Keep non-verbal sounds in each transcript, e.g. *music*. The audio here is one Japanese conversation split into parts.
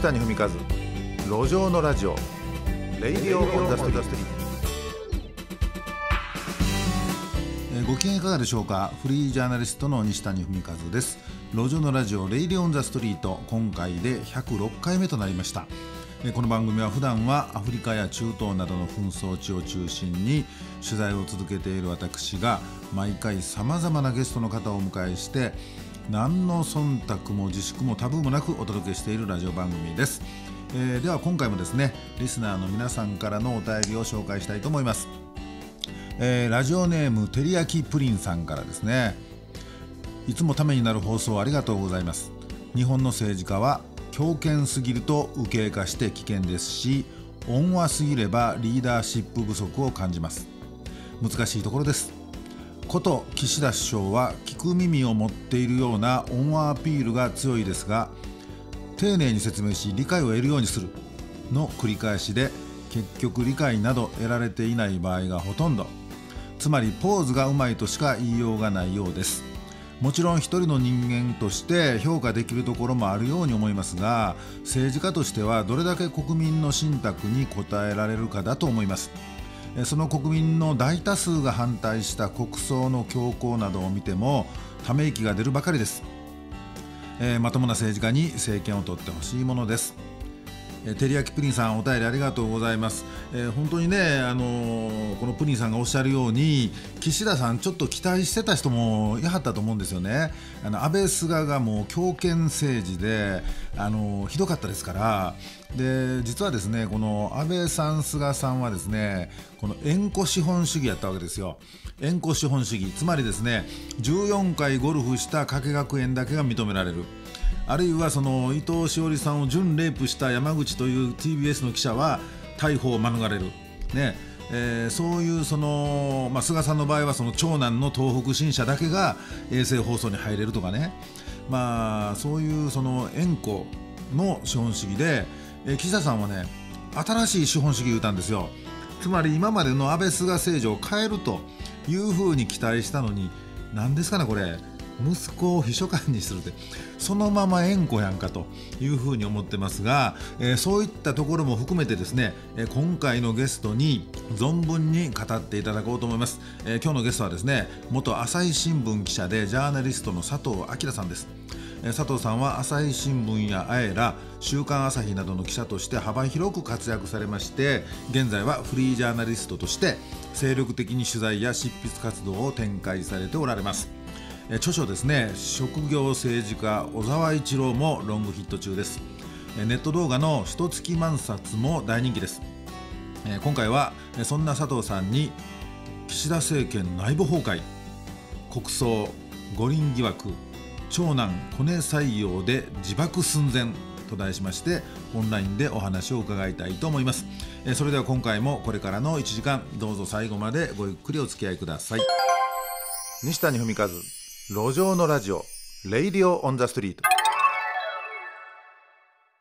西谷文和路上のラジオレイディオオンザストリートご機嫌いかがでしょうかフリージャーナリストの西谷文和です路上のラジオレイディオンザストリート今回で106回目となりましたこの番組は普段はアフリカや中東などの紛争地を中心に取材を続けている私が毎回さまざまなゲストの方をお迎えして何の忖度も自粛もタブーもなくお届けしているラジオ番組です、えー、では今回もですねリスナーの皆さんからのお便りを紹介したいと思います、えー、ラジオネームてりやきプリンさんからですねいつもためになる放送ありがとうございます日本の政治家は強権すぎると右傾化して危険ですし温和すぎればリーダーシップ不足を感じます難しいところですこと岸田首相は聞く耳を持っているようなオンアピールが強いですが丁寧に説明し理解を得るようにするの繰り返しで結局理解など得られていない場合がほとんどつまりポーズがうまいとしか言いようがないようですもちろん一人の人間として評価できるところもあるように思いますが政治家としてはどれだけ国民の信託に応えられるかだと思います。その国民の大多数が反対した国葬の強行などを見てもため息が出るばかりです、えー、まともな政治家に政権を取ってほしいものです照り焼きプリンさんお便りありがとうございます、えー、本当にね、あのー、このプリンさんがおっしゃるように岸田さんちょっと期待してた人もいはったと思うんですよねあの安倍菅がもう強権政治で、あのー、ひどかったですからで実はですねこの安倍さん菅さんはですねこの縁故資本主義やったわけですよ縁故資本主義つまりですね14回ゴルフした加計学園だけが認められるあるいはその伊藤詩織さんを準レイプした山口という TBS の記者は逮捕を免れる、ねえー、そういうその、まあ、菅さんの場合はその長男の東北新社だけが衛星放送に入れるとかね、まあ、そういうその縁故の資本主義で、えー、岸田さんはね新しい資本主義を言ったんですよ。つまり今までの安倍菅政治を変えるというふうに期待したのに何ですかねこれ息子を秘書官にするってそのまま縁故やんかというふうに思ってますが、えー、そういったところも含めてですね、えー、今回のゲストに存分に語っていただこうと思います、えー、今日のゲストはですね元朝日新聞記者でジャーナリストの佐藤明さんです佐藤さんは朝日新聞やあえら週刊朝日などの記者として幅広く活躍されまして現在はフリージャーナリストとして精力的に取材や執筆活動を展開されておられます著書ですね職業政治家小沢一郎もロングヒット中ですネット動画の一月万冊も大人気です今回はそんな佐藤さんに岸田政権内部崩壊国葬五輪疑惑長男コネ採用で自爆寸前と題しましてオンラインでお話を伺いたいと思いますそれでは今回もこれからの1時間どうぞ最後までごゆっくりお付き合いください西谷文和路上のラジオレイディオオンザストリート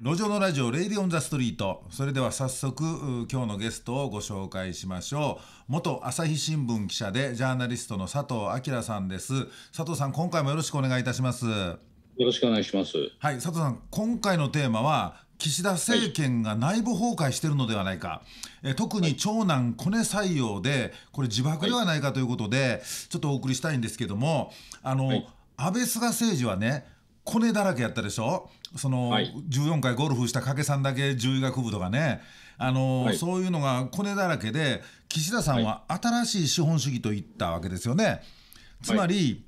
路上のラジオレイディオンザストリートそれでは早速今日のゲストをご紹介しましょう元朝日新聞記者でジャーナリストの佐藤明さんです佐藤さん今回もよろしくお願いいたしますよろしくお願いしますはい佐藤さん今回のテーマは岸田政権が内部崩壊しているのではないか、え特に長男、コネ採用で、これ、自爆ではないかということで、ちょっとお送りしたいんですけども、あの、はい、安倍・菅政治はね、コネだらけやったでしょ、その、はい、14回ゴルフした計さんだけ獣医学部とかね、あの、はい、そういうのがコネだらけで、岸田さんは新しい資本主義と言ったわけですよね。つまり、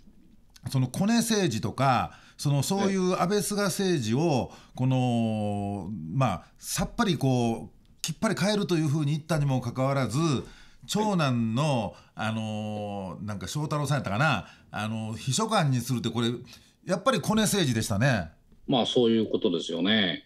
そのコネ政治とかそのそういう安倍菅政治をこの、まあ、さっぱりこうきっぱり変えるというふうに言ったにもかかわらず長男の、あのなんか翔太郎さんやったかな、あの秘書官にするってこれやっぱりコネ政治でしたね。まあそういうことですよね。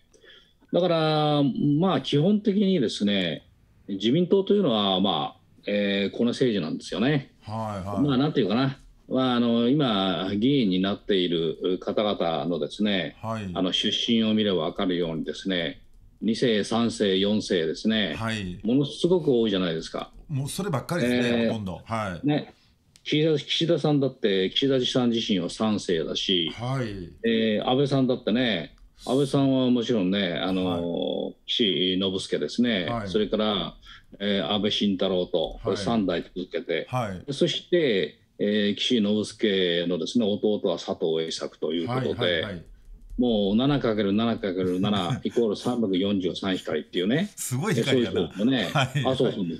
だからまあ基本的にですね自民党というのはまあ、えー、コネ政治なんですよね。はいはい、まあなんていうかなまあの今、議員になっている方々のですね、はい、あの出身を見れば分かるようにですね2世、3世、4世ですね、はい、ものすごく多いじゃないですか。もうそればっかりですね、えー、ほとんど。はい、ね岸田岸田さんだって、岸田さん自身は3世だし、はいえー、安倍さんだってね、安倍さんはもちろんね、あのーはい、岸信介ですね、はい、それから、えー、安倍晋太郎と、これ3代続けて、はい、そして、えー、岸信介のですね弟は佐藤栄作ということで、はいはいはい、もう 7×7×7 *laughs* イコール343光っていうね、すごい光だな。そうね、はいはい、あそうですね、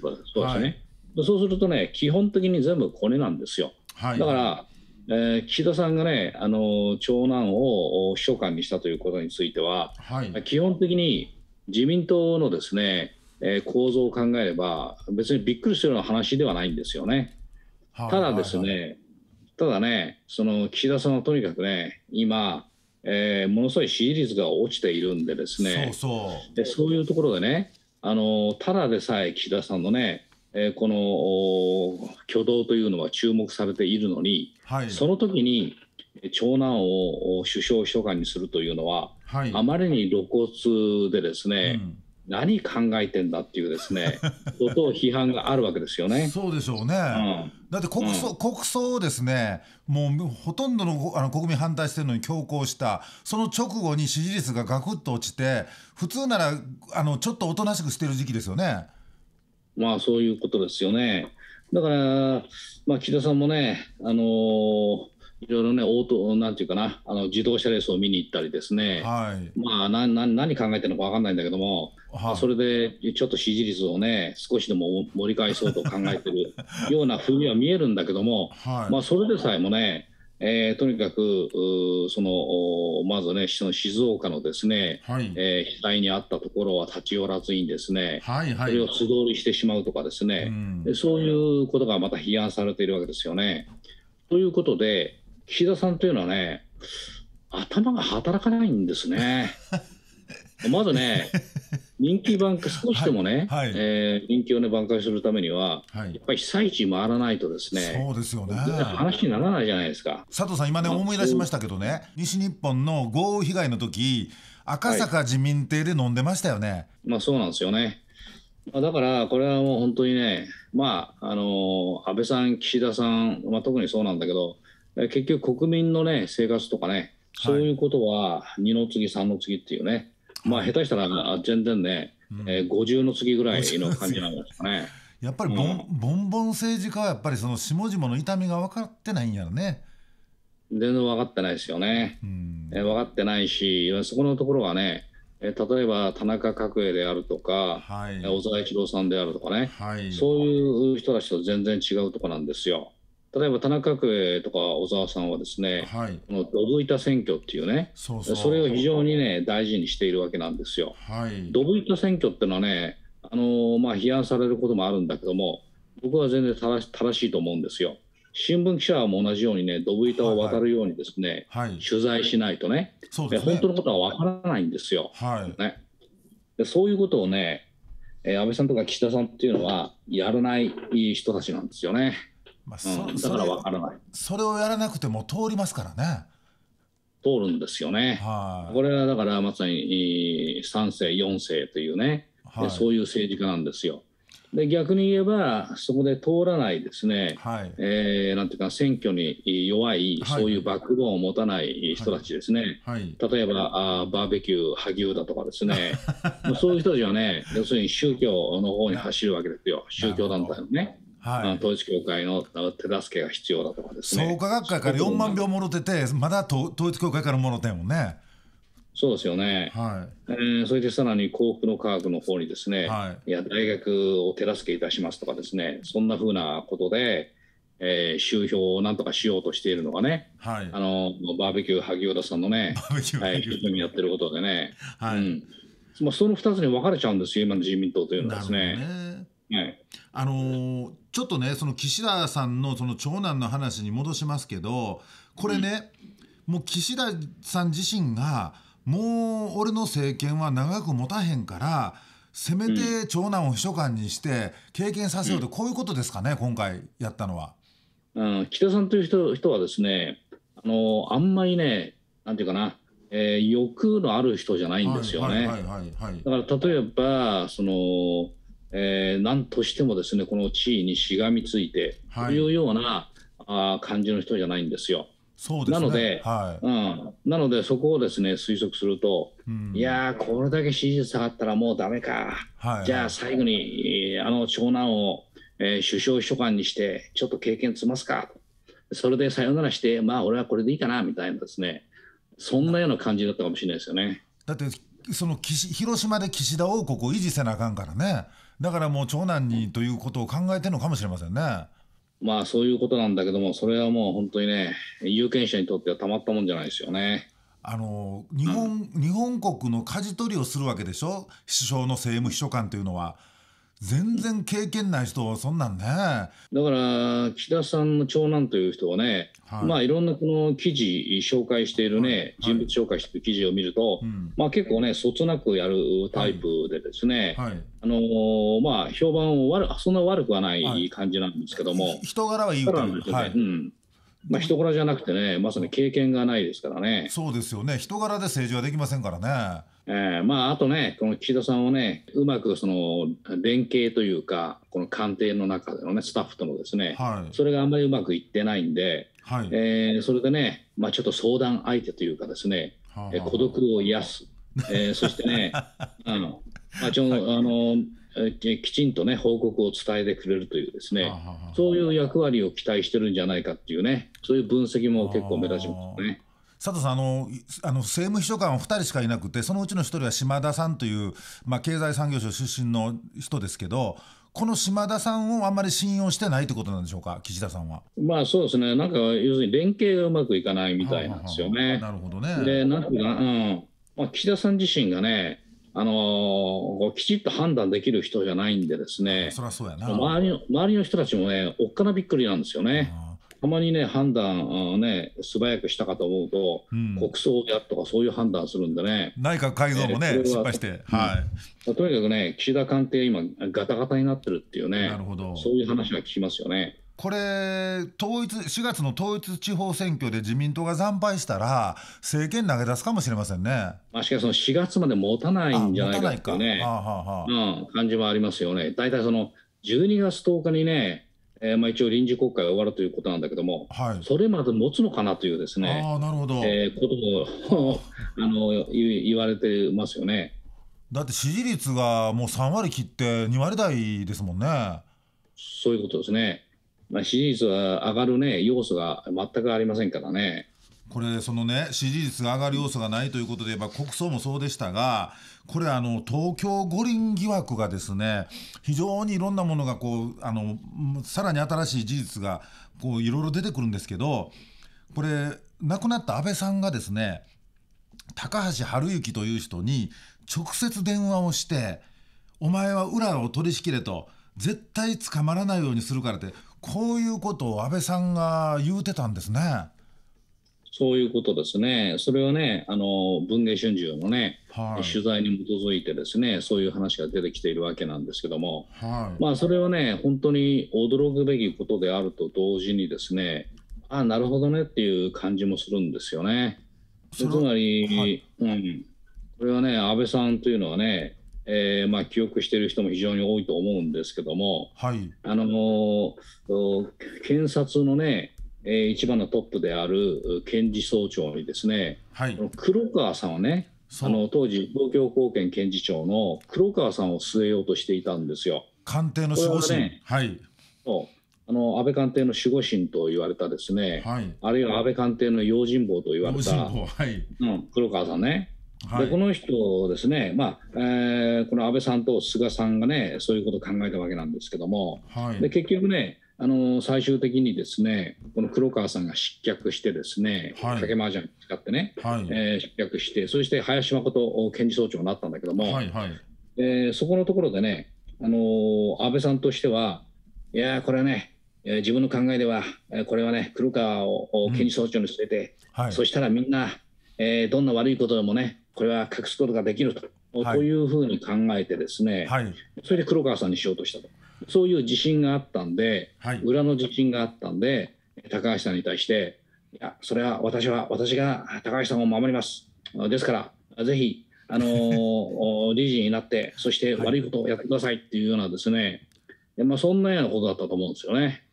そうするとね、基本的に全部骨なんですよ。はい、だから、えー、岸田さんがね、あの長男を秘書官にしたということについては、はい、基本的に自民党のですね、えー、構造を考えれば、別にびっくりするような話ではないんですよね。ただですね、ただね、その岸田さんはとにかくね、今、えー、ものすごい支持率が落ちているんで、ですねそうでそういうところでね、あのただでさえ岸田さんのね、えー、この挙動というのは注目されているのに、はい、その時に長男を首相秘書官にするというのは、はい、あまりに露骨でですね、うん何考えてんだっていうですね、ことを批判があるわけですよね。そうでしょうね。うん、だって国葬、うん、国葬をですね、もうほとんどのあの国民反対してるのに強行した、その直後に支持率がガクッと落ちて、普通ならあのちょっとおとなしくしてる時期ですよね。まあそういうことですよね。だから、まあ、岸田さんもね、あのーいろいろね、オート、なんていうかな、あの自動車レースを見に行ったりですね、はい、まあなな、何考えてるのか分かんないんだけども、はい、それでちょっと支持率をね、少しでも盛り返そうと考えてるようなふうには見えるんだけども、はい、まあ、それでさえもね、えー、とにかくそのまずね、その静岡のですね、はい、えー、被災にあったところは立ち寄らずにですね、はいはい、それを素通りしてしまうとかですね、うん、そういうことがまた批判されているわけですよね。ということで、岸田さんというのはね、頭が働かないんですね。*laughs* まずね人気挽回、少しでもね、はいはい、えー、人気を、ね、挽回するためには、はい、やっぱり被災地回らないとですね、そうですよね話にならないじゃないですか佐藤さん、今ね、思い出しましたけどね、西日本の豪雨被害の時赤坂自民邸で飲んでましたよね。はい、まあ、そうなんですよねだから、これはもう本当にね、まあ、あの安倍さん、岸田さん、まあ、特にそうなんだけど、結局、国民の、ね、生活とかね、そういうことは二の次、三の次っていうね、まあ、下手したら全然ね、うん、えー、50の次ぐらいの感じなんですかね。*laughs* やっぱりボンうん、ボンボン政治家はやっぱりその下々の痛みが分かってないんやろね。全然分かってないですよね。うん、えー、分かってないし、そこのところはね、えー、例えば田中角栄であるとか、はい、小沢一郎さんであるとかね、はい、そういう人たちと全然違うところなんですよ。例えば田中栄とか小沢さんはですね、はい、このドブ板選挙っていうねそうそう、それを非常にね、大事にしているわけなんですよ。はい、ドブ板選挙っていうのはね、あのー、まあ、批判されることもあるんだけども、僕は全然正し正しいと思うんですよ。新聞記者も同じようにね、ドブ板を渡るようにですね、はいはい、取材しないとね、はい、ね本当のことは分からないんですよ。はいね、でそういうことをね、えー、安倍さんとか岸田さんっていうのは、やらない人たちなんですよね。まあ、うん、だからわからないそれをやらなくても通りますからね通るんですよね、はい、これはだからまさに3世4世というね、はい、そういう政治家なんですよで逆に言えばそこで通らないですね、はい、えー、なんていうか選挙に弱い、はい、そういうバックボーンを持たない人たちですね、はい、例えばあバーベキュー萩生田とかですね *laughs* そういう人たちはね要するに宗教の方に走るわけですよ *laughs* 宗教団体のね。はい、統一教会の手助けが必要だとかですね創価学会から4万票もろてて、まだ統一教会からもろてんもんね。そうですよね、はいえー、それでさらに幸福の科学の方にですね、はい、いや大学を手助けいたしますとかですねそんなふうなことで、えー、収票をなんとかしようとしているのがね、はい、あのバーベキュー萩生田さんのね、バーベキュー一緒にやってることでね、はいうんまあ、その2つに分かれちゃうんですよ、今の自民党というのはですね。あのー、ちょっとねその岸田さんのその長男の話に戻しますけどこれね、うん、もう岸田さん自身がもう俺の政権は長く持たへんからせめて長男を秘書官にして経験させようと、うん、こういうことですかね今回やったのは。うん、北さんという人人はですねあのあんまりねなんていうかなえー、欲のある人じゃないんですよね。だから例えばそのえー、何としてもですねこの地位にしがみついてというような、はい、あ感じの人じゃないんですよ。そうですね、なので、はいうん、なのでそこをですね推測すると、うん、いやこれだけ支持率下がったらもうだめか、はい、じゃあ最後にあの長男を、えー、首相秘書官にして、ちょっと経験積ますかそれでさよならして、まあ俺はこれでいいかなみたいなですね、そんなような感じだったかもしれないですよね。だってその岸広島で岸田王国を維持せなあかんからね。だからもう長男にということを考えてるのかもしれませんね。まあそういうことなんだけども、それはもう本当にね、有権者にとってはたまったもんじゃないですよね。あの日本、うん、日本国の舵取りをするわけでしょ、首相の政務秘書官というのは。全然経験ない人そんなんねだから岸田さんの長男という人はね、はい、まあいろんなこの記事紹介しているね、はい人物紹介している記事を見ると、うん、まあ結構ねそつなくやるタイプでですね、あのー、まあ評判を悪そんな悪くはない感じなんですけども、人柄はいいから、ね、はいうんまあ、人柄じゃなくてね、まさに経験がないですからね。そうですよね、人柄で政治はできませんからね。えーまあ、あとね、この岸田さんをね、うまくその連携というか、この官邸の中での、ね、スタッフとのですね、はい、それがあんまりうまくいってないんで、はいえー、それでね、まあ、ちょっと相談相手というかですね、はあ、孤独を癒す、えー、そしてね、*laughs* あのまあちょ、はい、あのきちんとね報告を伝えてくれるというですねそういう役割を期待してるんじゃないかっていうねそういう分析も結構目立ちますね。佐藤さんあのあの政務秘書官は2人しかいなくてそのうちの1人は島田さんという、まあ、経済産業省出身の人ですけどこの島田さんをあんまり信用してないということなんでしょうか、岸田さんは。まあそうですね、なんか要するに連携がうまくいかないみたいなんですよね。ははなるほどね。で、なんか、うんまあ、岸田さん自身がね、あのきちっと判断できる人じゃないんでですねそそうやな周りの人たちもねおっかなびっくりなんですよね。たまにね、判断、ね、素早くしたかと思うと、うん、国葬やとかそういう判断するんでね、内閣改造もね、失敗して、はい、とにかくね、岸田官邸、今、ガタガタになってるっていうね、なるほどそういう話が聞きますよね。これ統一4月の統一地方選挙で自民党が惨敗したら政権投げ出すかもしれませんね。まあ、しかしその4月まで持たないんじゃないかっていうね、ははうん、感じもありますよね。大体その12月10日にね、えー、まあ一応臨時国会が終わるということなんだけども、はい、それまで持つのかなというですね、あなるほど、えー、ことも *laughs* あの言われてますよね。だって支持率がもう3割切って2割台ですもんね。そういうことですね。まあ、支持率は上がる、ね、要素が全くありませんからね。これそのね支持率が上がる要素がないということで言えば国葬もそうでしたがこれあの東京五輪疑惑がですね非常にいろんなものがこうあのさらに新しい事実がこういろいろ出てくるんですけどこれ亡くなった安倍さんがですね高橋治之という人に直接電話をして「お前は裏を取り仕切れ」と「絶対捕まらないようにするから」ってこういうことを安倍さんが言うてたんですね。そういうことですね、それはね、あの文藝春秋のね、はい、取材に基づいて、ですねそういう話が出てきているわけなんですけども、はい、まあ、それはね、本当に驚くべきことであると同時に、ですねああ、なるほどねっていう感じもするんですよね。つまり、はい、うん、これはね、安倍さんというのはね、えーまあ、記憶している人も非常に多いと思うんですけども、はい、あの検察のね、えー、一番のトップである検事総長にですね、はい、黒川さんはねあの当時東京高検検事長の黒川さんを据えようとしていたんですよ。官邸の守護神は、ね、はい、そうあの安倍官邸の守護神と言われたですね、はい、あるいは安倍官邸の用心棒と言われた、はいうん、黒川さんね、はい、でこの人ですね、まあえー、この安倍さんと菅さんがね、そういうことを考えたわけなんですけども、はい、で結局ね、あの最終的にですねこの黒川さんが失脚してですね、はい、かけ麻雀使ってね、はいえー、失脚してそして林誠検事総長になったんだけども、はいはい、えー、そこのところでね、あのー、安倍さんとしてはいやこれはね自分の考えではこれはね黒川を検事総長に据えて、うんはい、そしたらみんな、えー、どんな悪いことでもねこれは隠すことができると,、はい、いうふうに考えてですね、はい、それで黒川さんにしようとしたとそういう自信があったんで、はい、裏の自信があったんで高橋さんに対していやそれは私は私が高橋さんを守りますですからぜひあのー、*laughs* 理事になってそして悪いことをやってくださいっていうようなですね、はい、まあ、そんなようなことだったと思うんですよね。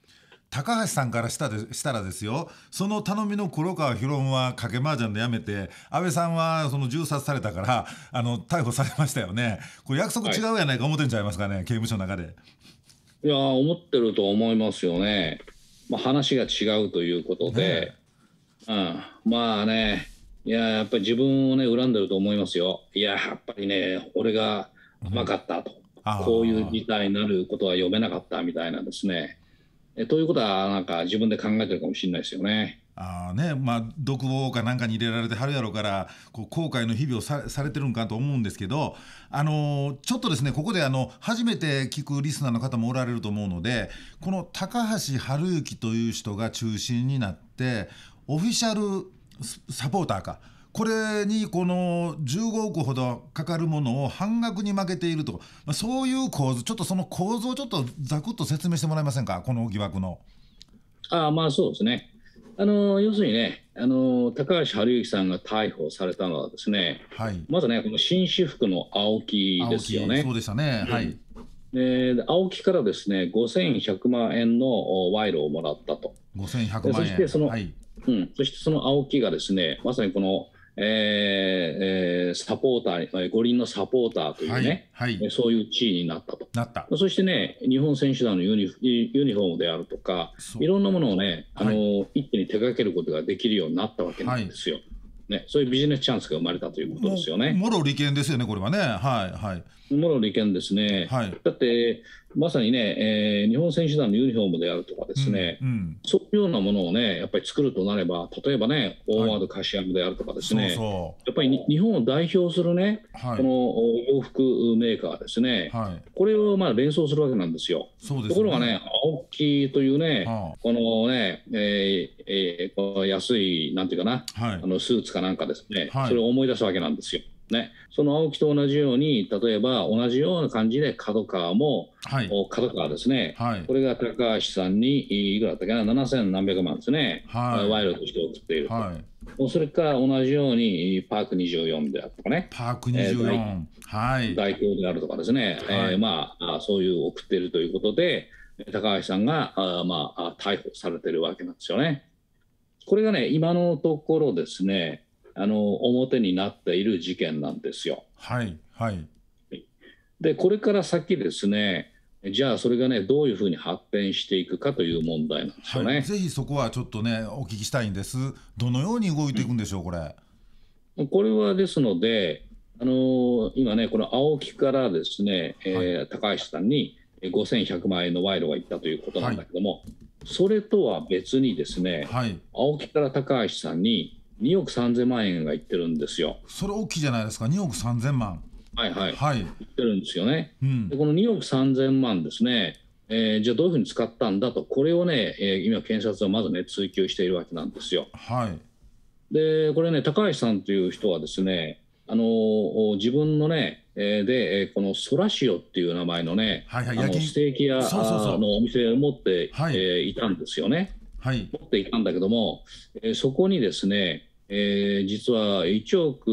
高橋さんからしたでしたらですよその頼みの黒川博文は賭け麻雀でやめて安倍さんはその銃殺されたからあの逮捕されましたよねこれ約束違うやないか思ってんちゃいますかね、はい、刑務所の中で。いや思ってると思いますよね、まあ、話が違うということで、ね、うん、まあねいややっぱり自分をね恨んでると思いますよいややっぱりね俺が甘かったと、うん、こういう事態になることは読めなかったみたいなですねえということは、なんか自分で考えてるかもしれないですよね。あねまあ、独房かなんかに入れられてはるやろうからこう後悔の日々をされてるんかと思うんですけど、あのー、ちょっとですねここであの初めて聞くリスナーの方もおられると思うのでこの高橋治之という人が中心になってオフィシャルサポーターかこれにこの15億ほどかかるものを半額に負けていると、まあ、そういう構図、ちょっとその構図をちょっとざくっと説明してもらえませんか、この疑惑の。あまあそうですねあの要するにね、あの高橋治之さんが逮捕されたのは、ですね、はい、まずね、この紳士服の青木ですよね。そうでしたね、はい、えで、青木からですね、5100万円の賄賂をもらったと。5100万円。そしてその、はい、うん、そしてその青木がですね、まさにこのえー、サポーター、五輪のサポーターというね、はいはい、そういう地位になったとなった、そしてね、日本選手団のユニユニフォームであるとか、いろんなものをね、あの、はい、一手に手掛けることができるようになったわけなんですよ。ね、そういうビジネスチャンスが生まれたということですよね。もろ利権ですよね、これはね。はいはい。もの利権ですね、はい、だってまさにね、えー、日本選手団のユニフォームであるとかですね、うんうん、そういうようなものをね、やっぱり作るとなれば、例えばね、オーワード・カシアムであるとかですね、はい、そうそうやっぱり日本を代表するね、はい、この洋服メーカーですね、これをまあ連想するわけなんですよ。すね、ところがね、青木というね、はあ、このね、えーえー、この安い、なんていうかな、あのスーツかなんかですね、それを思い出すわけなんですよ。ね、その青木と同じように、例えば同じような感じで角川も、はい、角川ですね、はい、これが高橋さんにいくらだったかな、7000何百万ですね、はい、賄賂として送っていると、はい、それから同じようにパーク24であるとかね、パーク24、えー、はい、代表であるとかですね、はい、えー、まあ、そういう送っているということで、高橋さんがあ、まあ、逮捕されてるわけなんですよね。これがね、今のところですね、あの表になっている事件なんですよ。はい、はい、でこれから先ですねじゃあそれがねどういうふうに発展していくかという問題なんですよね、はい、ぜひそこはちょっとねお聞きしたいんですどのように動いていくんでしょうこれ、うん、これはですのであのー、今ねこの青木からですね、えー、高橋さんに5100万円の賄賂がいったということなんだけども、はい、それとは別にですね、青木から高橋さんに2億3000万円がいってるんですよ。それ大きいじゃないですか、2億3000万。はいはい、はい、言ってるんですよね。うん、でこの2億3000万ですね、えー、じゃあどういうふうに使ったんだと、これをね、えー、今、検察はまずね、追及しているわけなんですよ。はい、で、これね、高橋さんという人はですね、あのー、自分のね、えー、で、えー、このソラシオっていう名前のね、はいはい、あのステーキ屋のお店を持って、はい、えー、いたんですよね。はい、持っていたんだけども、えー、そこにですね、えー、実は1億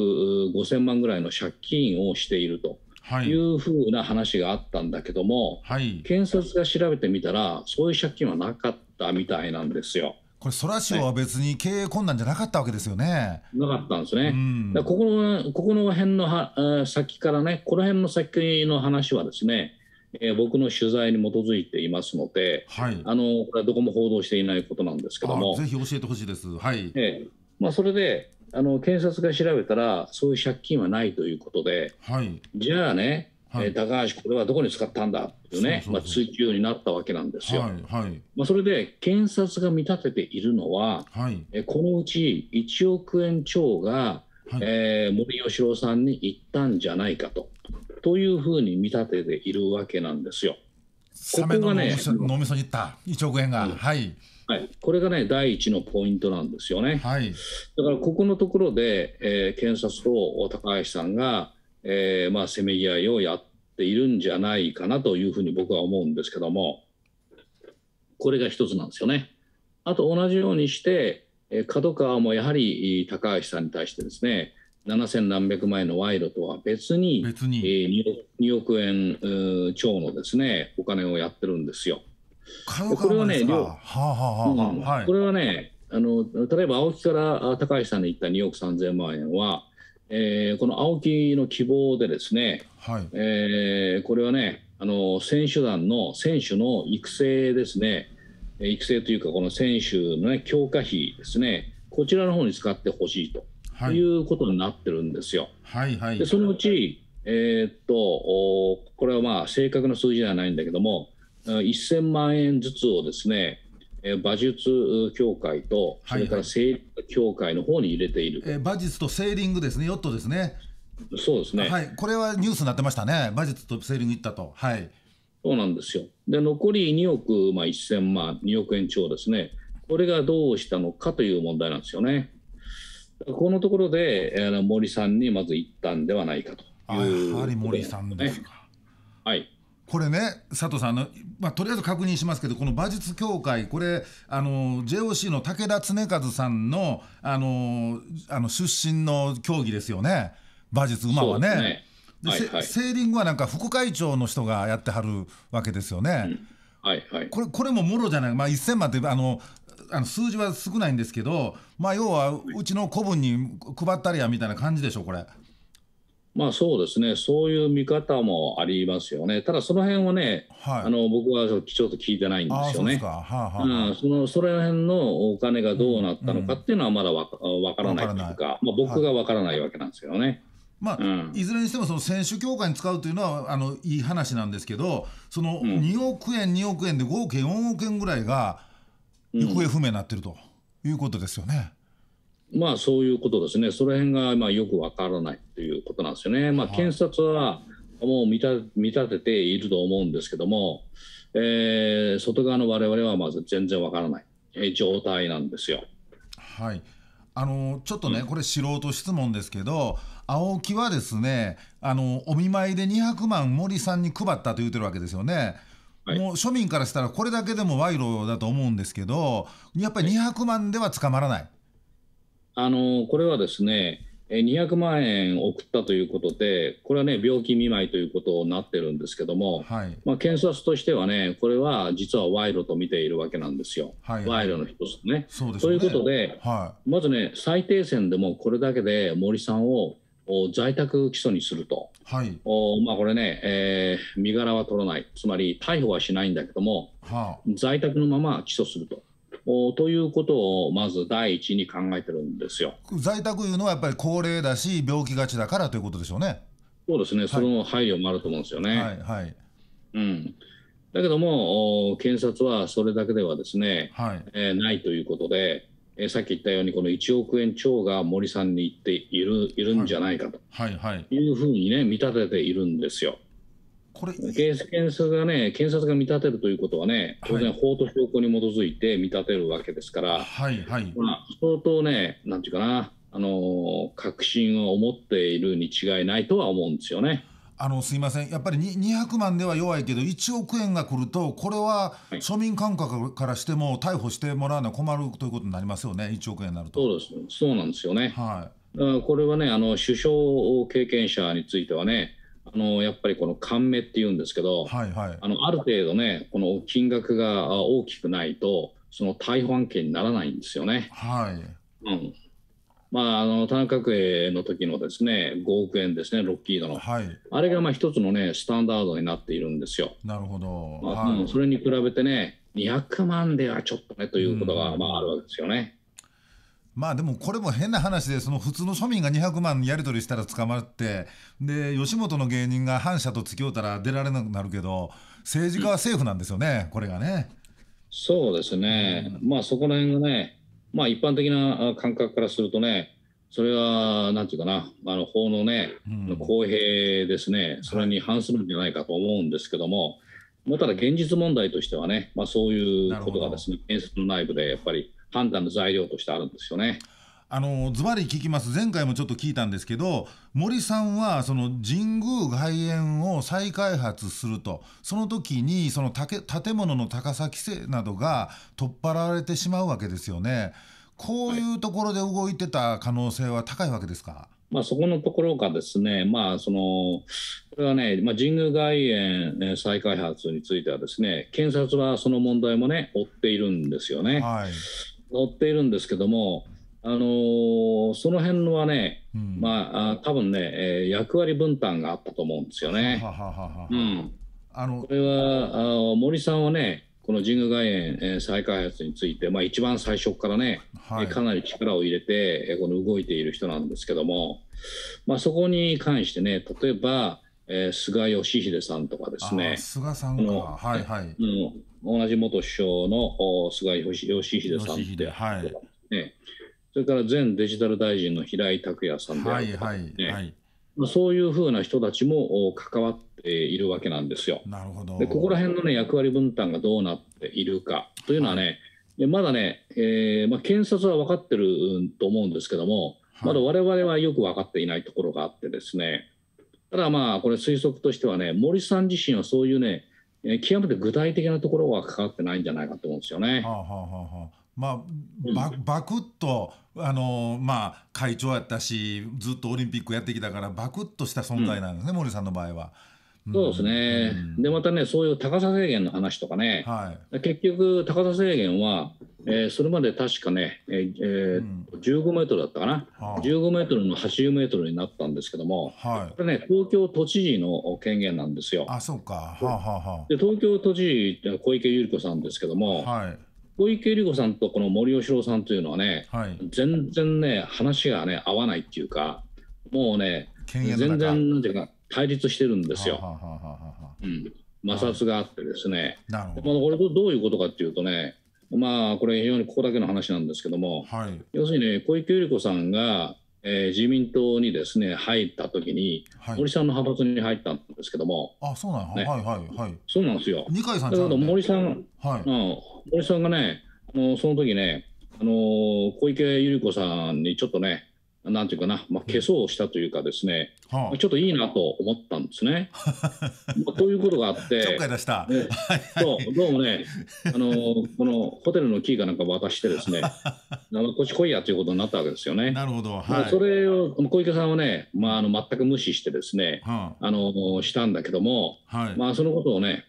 5000万ぐらいの借金をしていると。いうふうな話があったんだけども、はい、検察が調べてみたら、そういう借金はなかったみたいなんですよ。これ、ソラシは別に経営困難じゃなかったわけですよね。なかったんですね。うん、ここのここの辺のは先からね、この辺の先の話はですね、えー、僕の取材に基づいていますので、はい、あのこれはどこも報道していないことなんですけども。ぜひ教えてほしいです。はい、えーまあ、それであの検察が調べたら、そういう借金はないということで、はい、じゃあね、はい、えー、高橋、これはどこに使ったんだというね、まあ、追及になったわけなんですよ。はいはいまあ、それで検察が見立てているのは、はい、えこのうち1億円超が、はい、えー、森喜朗さんに行ったんじゃないかとというふうに見立てているわけなんですよ。ここがね、脳みそに行った、1億円が。うん、はいはい、これがね第一のポイントなんですよね、はい、だからここのところで、えー、検察と高橋さんが、えー、まあ、せめぎ合いをやっているんじゃないかなというふうに僕は思うんですけどもこれが一つなんですよね。あと同じようにして角川もやはり高橋さんに対してですね7000何百万円の賄賂とは別に別に、えー、2, 億円超のですねお金をやってるんですよ。これはね、これはね、あの例えば青木から高橋さんに行った2億3000万円は、えー、この青木の希望でですね、はいえー、これはねあの選手団の選手の育成ですね育成というかこの選手の、ね、強化費ですねこちらの方に使ってほしいと、はい、いうことになってるんですよ。はいはい、でそのうち、えー、っとこれはまあ正確な数字ではないんだけども1000万円ずつをですね、馬術協会と、それからセーリング協会の方に入れている、はいはい、えー、馬術とセーリングですね、ヨットですね。そうですね、はい、これはニュースになってましたね、馬術とセーリング行ったと。はい、そうなんですよで残り2億、まあ、1000万、2億円超ですね、これがどうしたのかという問題なんですよね。このところで、えー、森さんにまず行ったんではないかという、ね、やはり森さんですか。はいこれね、佐藤さんの、まあ、とりあえず確認しますけど、この馬術協会、これ、あの JOC の武田恒和さんのあのあの出身の競技ですよね、馬術、馬はね。で、はいはい、セーリングはなんか副会長の人がやってはるわけですよね。うんはいはい、これこれももろじゃない、まあ、1000万ってあのあの数字は少ないんですけど、まあ、要はうちの子分に配ったりやみたいな感じでしょ、これ。まあそうですね、そういう見方もありますよね、ただその辺はね、はい、あの僕はちょっと聞いてないんですよね、そあん、そのそれ辺のお金がどうなったのかっていうのはまだわからないというか、まあ、僕がわからないわけなんですよね。はいまあ、いずれにしてもその選手協会に使うというのはあのいい話なんですけどその2億円、2億円で合計4億円ぐらいが行方不明になってるということですよね。まあそういうことですね、その辺がまあよくわからないということなんですよね。まあ、検察はもう見立見立てていると思うんですけども、えー、外側の我々はまず全然わからない状態なんですよ。はいあのちょっとね、うん、これ、素人質問ですけど、青木はですねあの、お見舞いで200万、森さんに配ったと言ってるわけですよね。はい、もう庶民からしたら、これだけでも賄賂だと思うんですけど、やっぱり200万では捕まらないあのこれはですね200万円送ったということで、これはね、病気見舞いということになってるんですけども、はい、まあ、検察としてはね、これは実は賄賂と見ているわけなんですよ、はいはい、賄賂の一つね。そうですねということで、はい、まずね、最低線でもこれだけで森さんを在宅起訴にすると、はいおまあ、これね、えー、身柄は取らない、つまり逮捕はしないんだけども、はあ、在宅のまま起訴すると。ということをまず第一に考えてるんですよ在宅いうのはやっぱり高齢だし、病気がちだからということでしょうね。そうですね、はい、その配慮もあると思うんですよね。はい、はい、うん、だけども、検察はそれだけではですね、はいえー、ないということで、えー、さっき言ったように、この1億円超が森さんに言っているいるんじゃないかというふうにね、見立てているんですよ。これ検察がね、検察が見立てるということはね、当然、法と証拠に基づいて見立てるわけですから、はいはいまあ、相当ね、なんていうかな、あの確信を持っているに違いないとは思うんですよね。あのすいません、やっぱり200万では弱いけど、1億円が来ると、これは庶民感覚からしても、逮捕してもらうのは困るということになりますよね、1億円になると。そうですそうなんですよね、はい、これはねあの、首相経験者についてはね、あのやっぱりこの勘目っていうんですけど、はいはい、あのある程度ねこの金額が大きくないとその逮捕案件にならないんですよね。はいうん、まあ、あの田中角栄の時のですね5億円ですね、ロッキードの、はい、あれがまあ一つの、ね、スタンダードになっているんですよ。なるほど、まあ、はい、それに比べてね、200万ではちょっとねということがまああるわけですよね。まあでもこれも変な話でその普通の庶民が200万やり取りしたら捕まってで吉本の芸人が反社と付き合うたら出られなくなるけど政治家は政府なんですよね、これがね。そうですね、まあそこら辺がね、まあ、一般的な感覚からするとねそれはなんていうかなあの法のね、うん、公平ですねそれに反するんじゃないかと思うんですけども、まあ、ただ現実問題としてはね、まあ、そういうことがですね検察の内部でやっぱり。判断の材料としてあるんですよね。あのズバリ聞きます前回もちょっと聞いたんですけど森さんはその神宮外苑を再開発するとその時にその建物の高さ規制などが取っ払われてしまうわけですよね。こういうところで動いてた可能性は高いわけですか、はい、まあ、そこのところがですね、まあ、そのこれはね、まあ、神宮外苑、再開発についてはですね検察はその問題もね追っているんですよね。はい乗っているんですけども、あのー、その辺はね、うん、まあ多分ね、えー、役割分担があったと思うんですよね。はあのこれはあ森さんはねこの神宮外苑、えー、再開発について、まあ、一番最初からね、はい、かなり力を入れて、えー、この動いている人なんですけども、まあ、そこに関してね例えばえー、菅義偉さんとかですね。菅さんか、はいはい、うん。同じ元首相の菅義偉さんとはい、ね、それから前デジタル大臣の平井拓也さんであるとか、ね、はいはいはいまあ、そういうふうな人たちも関わっているわけなんですよ。なるほどでここら辺の、ね、役割分担がどうなっているかというのはね、はい、まだね、えーまあ、検察は分かってると思うんですけども、まだ我々はよく分かっていないところがあってですね、ただまあこれ推測としてはね森さん自身はそういうね極めて具体的なところは関わってないんじゃないかと思うんですよね。はあはあはあまあ、ばくっとあのー、まあ、会長やったしずっとオリンピックやってきたからばくっとした存在なんですね、うん、森さんの場合は。うん、そうですね、うん、でまたねそういう高さ制限の話とかね、はい、結局高さ制限はえー、それまで確かね、えーうん、15メートルだったかな、はあ、15メートルの80メートルになったんですけども、はい、これね、東京都知事の権限なんですよ。あそうか、はあはあ、で東京都知事、小池百合子さんですけども、はい、小池百合子さんとこの森喜朗さんというのはね、はい、全然ね、話がね、合わないっていうか、もうね、全然なんていうか、対立してるんですよ。はあはあはあ、うん摩擦があってですね、はい、まあ、これどういうことかっていうとね、まあこれ非常にここだけの話なんですけども、はい、要するに、ね、小池百合子さんが、えー、自民党にですね入った時に、はい、森さんの派閥に入ったんですけどもあそうなん、ですね、はいはいはいそうなんですよ二階さんだけど森さん、はいうん、森さんがねあのその時ねあの小池百合子さんにちょっとねなんていうかな、まあ、化粧をしたというかですね、はあ、ちょっといいなと思ったんですね。*laughs* まあ、ということがあって、ちょっかい出した、ねはい、どうもね、あのこのホテルのキーかなんか渡してですね、こっち来いやということになったわけですよね。なるほど、はいそれを小池さんはね、まあ、あの全く無視してですね、はあ、あのしたんだけども、はい、まあ、そのことをね、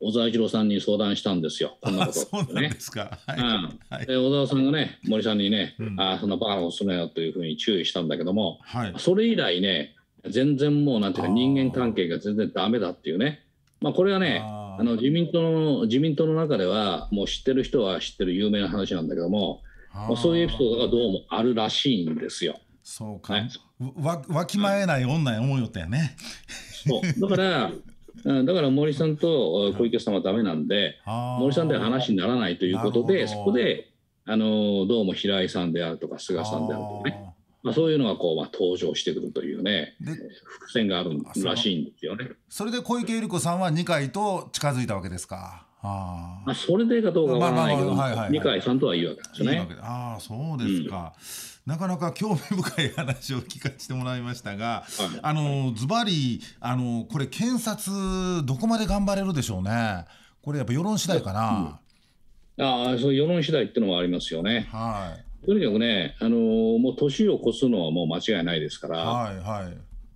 小沢一郎さんに相談したんですよ。こんなことね、小沢さんがね、森さんにね、うん、あそんなバカなことするなよというふうに注意したんだけども、はい、それ以来ね、全然もうなんていうか人間関係が全然だめだっていうね。まあ、これはね、あの自民党の自民党の中ではもう知ってる人は知ってる有名な話なんだけども、まあ、そういうエピソードがどうもあるらしいんですよ。そうか。ね、わわきまえない女や思うよってね。そうだからうん、だから森さんと小池さんはだめなんで、森さんでは話にならないということで、そこであのどうも平井さんであるとか、菅さんであるとかね、まあ、そういうのがこう、まあ、登場してくるというね、伏線があるらしいんですよね。それで小池百合子さんは二階と近づいたわけですか。あまあ、それでかどうかわからないけど、二階さんとはいいわけですね。いいああ、そうですか、うん、なかなか興味深い話を聞かせてもらいましたが、あの、ズバリ、あの、これ検察、どこまで頑張れるでしょうね。これやっぱ世論次第かな。うん、ああ、そう世論次第っていうのもありますよね。はい。とにかくね、あのー、もう年を越すのはもう間違いないですから。はいは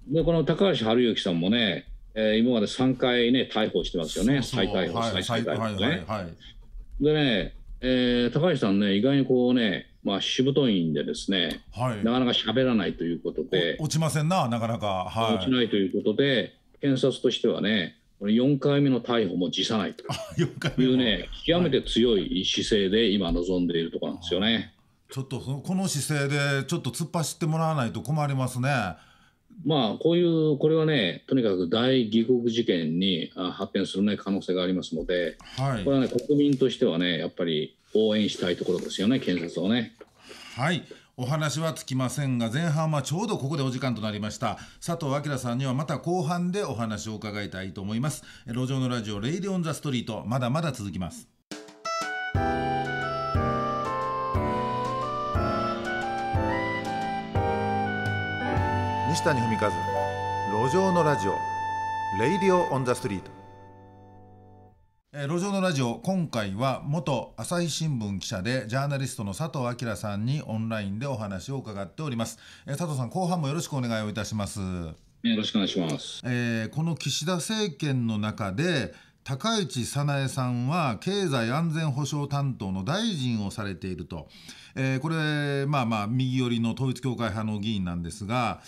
い。で、この高橋治之さんもね、えー、今まで3回ね、逮捕してますよね、そうそう再逮捕、はい、再逮捕ね、はいはいはい。でね、えー、高橋さんね、意外にこうね、まあ、しぶといんでですね、はい、なかなか喋らないということで、落ちませんな、なかなか、はい、落ちないということで、検察としてはね、これ4回目の逮捕も辞さないというね、極めて強い姿勢で今、望んでいるところなんですよね。ちょっとこの姿勢で、ちょっと突っ走ってもらわないと困りますね。まあこういうこれはねとにかく大疑国事件に発展する、ね、可能性がありますので、はい、これはね国民としてはねやっぱり応援したいところですよね検察をね。はいお話はつきませんが前半はちょうどここでお時間となりました佐藤明さんにはまた後半でお話を伺いたいと思います路上のラジオレイディオンザストリートまだまだ続きます西谷文和路上のラジオレイディオオンザストリート、えー、路上のラジオ今回は元朝日新聞記者でジャーナリストの佐藤明さんにオンラインでお話を伺っております、えー、佐藤さん後半もよろしくお願いをいたしますよろしくお願いします、えー、この岸田政権の中で高市早苗さんは経済安全保障担当の大臣をされていると、えー、これ、まあまあ、右寄りの統一教会派の議員なんですが、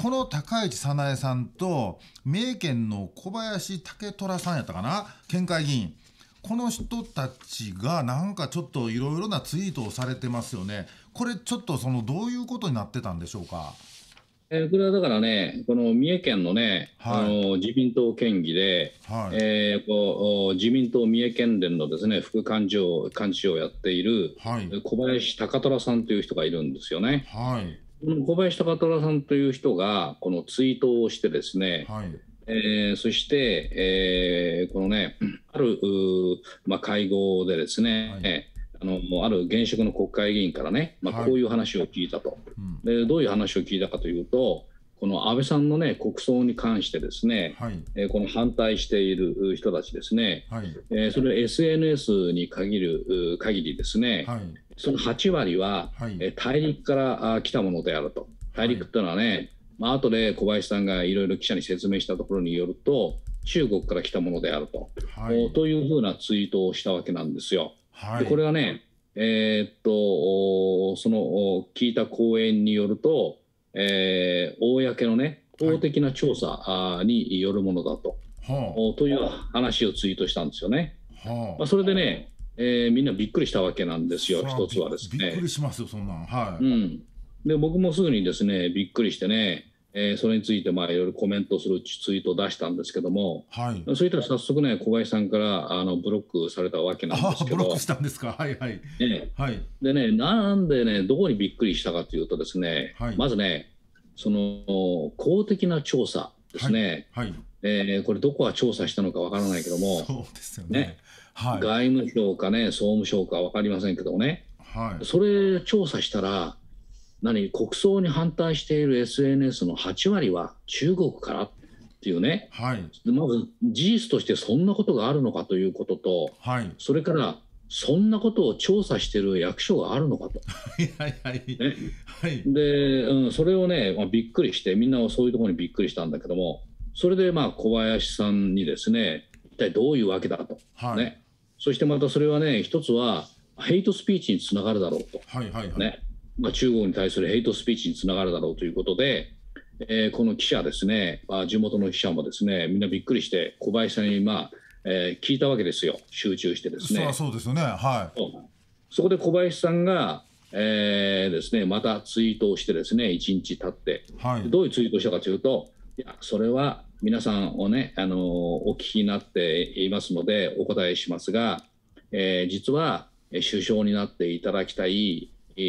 この高市早苗さんと三重県の小林武虎さんやったかな県会議員この人たちがなんかちょっといろいろなツイートをされてますよねこれちょっとそのどういうことになってたんでしょうか。えー、これはだからね、この三重県のね、はい、あの自民党県議で、はい、えー、こう自民党三重県連のですね副幹事を幹事をやっている小林高虎さんという人がいるんですよね。はい小林高虎さんという人がこのツイートをしてですね、はい、えー、そして、えー、このねある、まあ、会合でですね、はい、あのある現職の国会議員からね、まあ、こういう話を聞いたと、はい、でどういう話を聞いたかというとこの安倍さんの、ね、国葬に関してですね、はい、えー、この反対している人たちですね、はい、えー、それを SNS に限る限りですね、はいその8割は、はい、え大陸から来たものであると。大陸っていうのはね、はいまあ後で小林さんがいろいろ記者に説明したところによると中国から来たものであると、はい、というふうなツイートをしたわけなんですよ。はい、これはね、えー、っとその聞いた講演によると、えー、公のね法的な調査によるものだと、はい、という話をツイートしたんですよね。はあ、まあ、それでねえー、みんなびっくりしたわけなんですよ、一つはですね。びっくりしますよ、そんなん。はい。うん。で、僕もすぐにですね、びっくりしてね、えー、それについて、まあ、いろいろコメントするツイートを出したんですけども、はい。そういったら早速ね、小林さんから、あの、ブロックされたわけなんですけど。ブロックしたんですか、はいはい。ね、はい。でね、なんでね、どこにびっくりしたかというとですね、はい、まずね、その、公的な調査ですね、はい。はい、えー、これどこが調査したのかわからないけども、そうですよねねはい、外務省かね、総務省か分かりませんけどもね、はい、それ調査したら、何、国葬に反対している SNS の8割は中国からっていうね、はい、まず事実としてそんなことがあるのかということと、はい、それからそんなことを調査している役所があるのかと。で、うん、それをね、まあ、びっくりして、みんなそういうところにびっくりしたんだけども、それでまあ小林さんにですね、一体どういうわけだと、はい、ね、そしてまたそれはね一つはヘイトスピーチにつながるだろうと、はいはいはいねまあ、中国に対するヘイトスピーチにつながるだろうということで、えー、この記者ですね、まあ、地元の記者もですねみんなびっくりして小林さんに、まあえー、聞いたわけですよ集中してですね。そうですよね、はい、そこで小林さんがえーですね、またツイートをしてですね1日経って、はい、どういうツイートをしたかというといやそれは皆さんをねあのお聞きになっていますのでお答えしますが、えー、実は首相になっていただきたい、え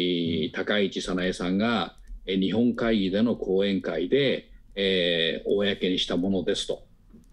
ー、高市早苗さんが日本会議での講演会で、えー、公にしたものですと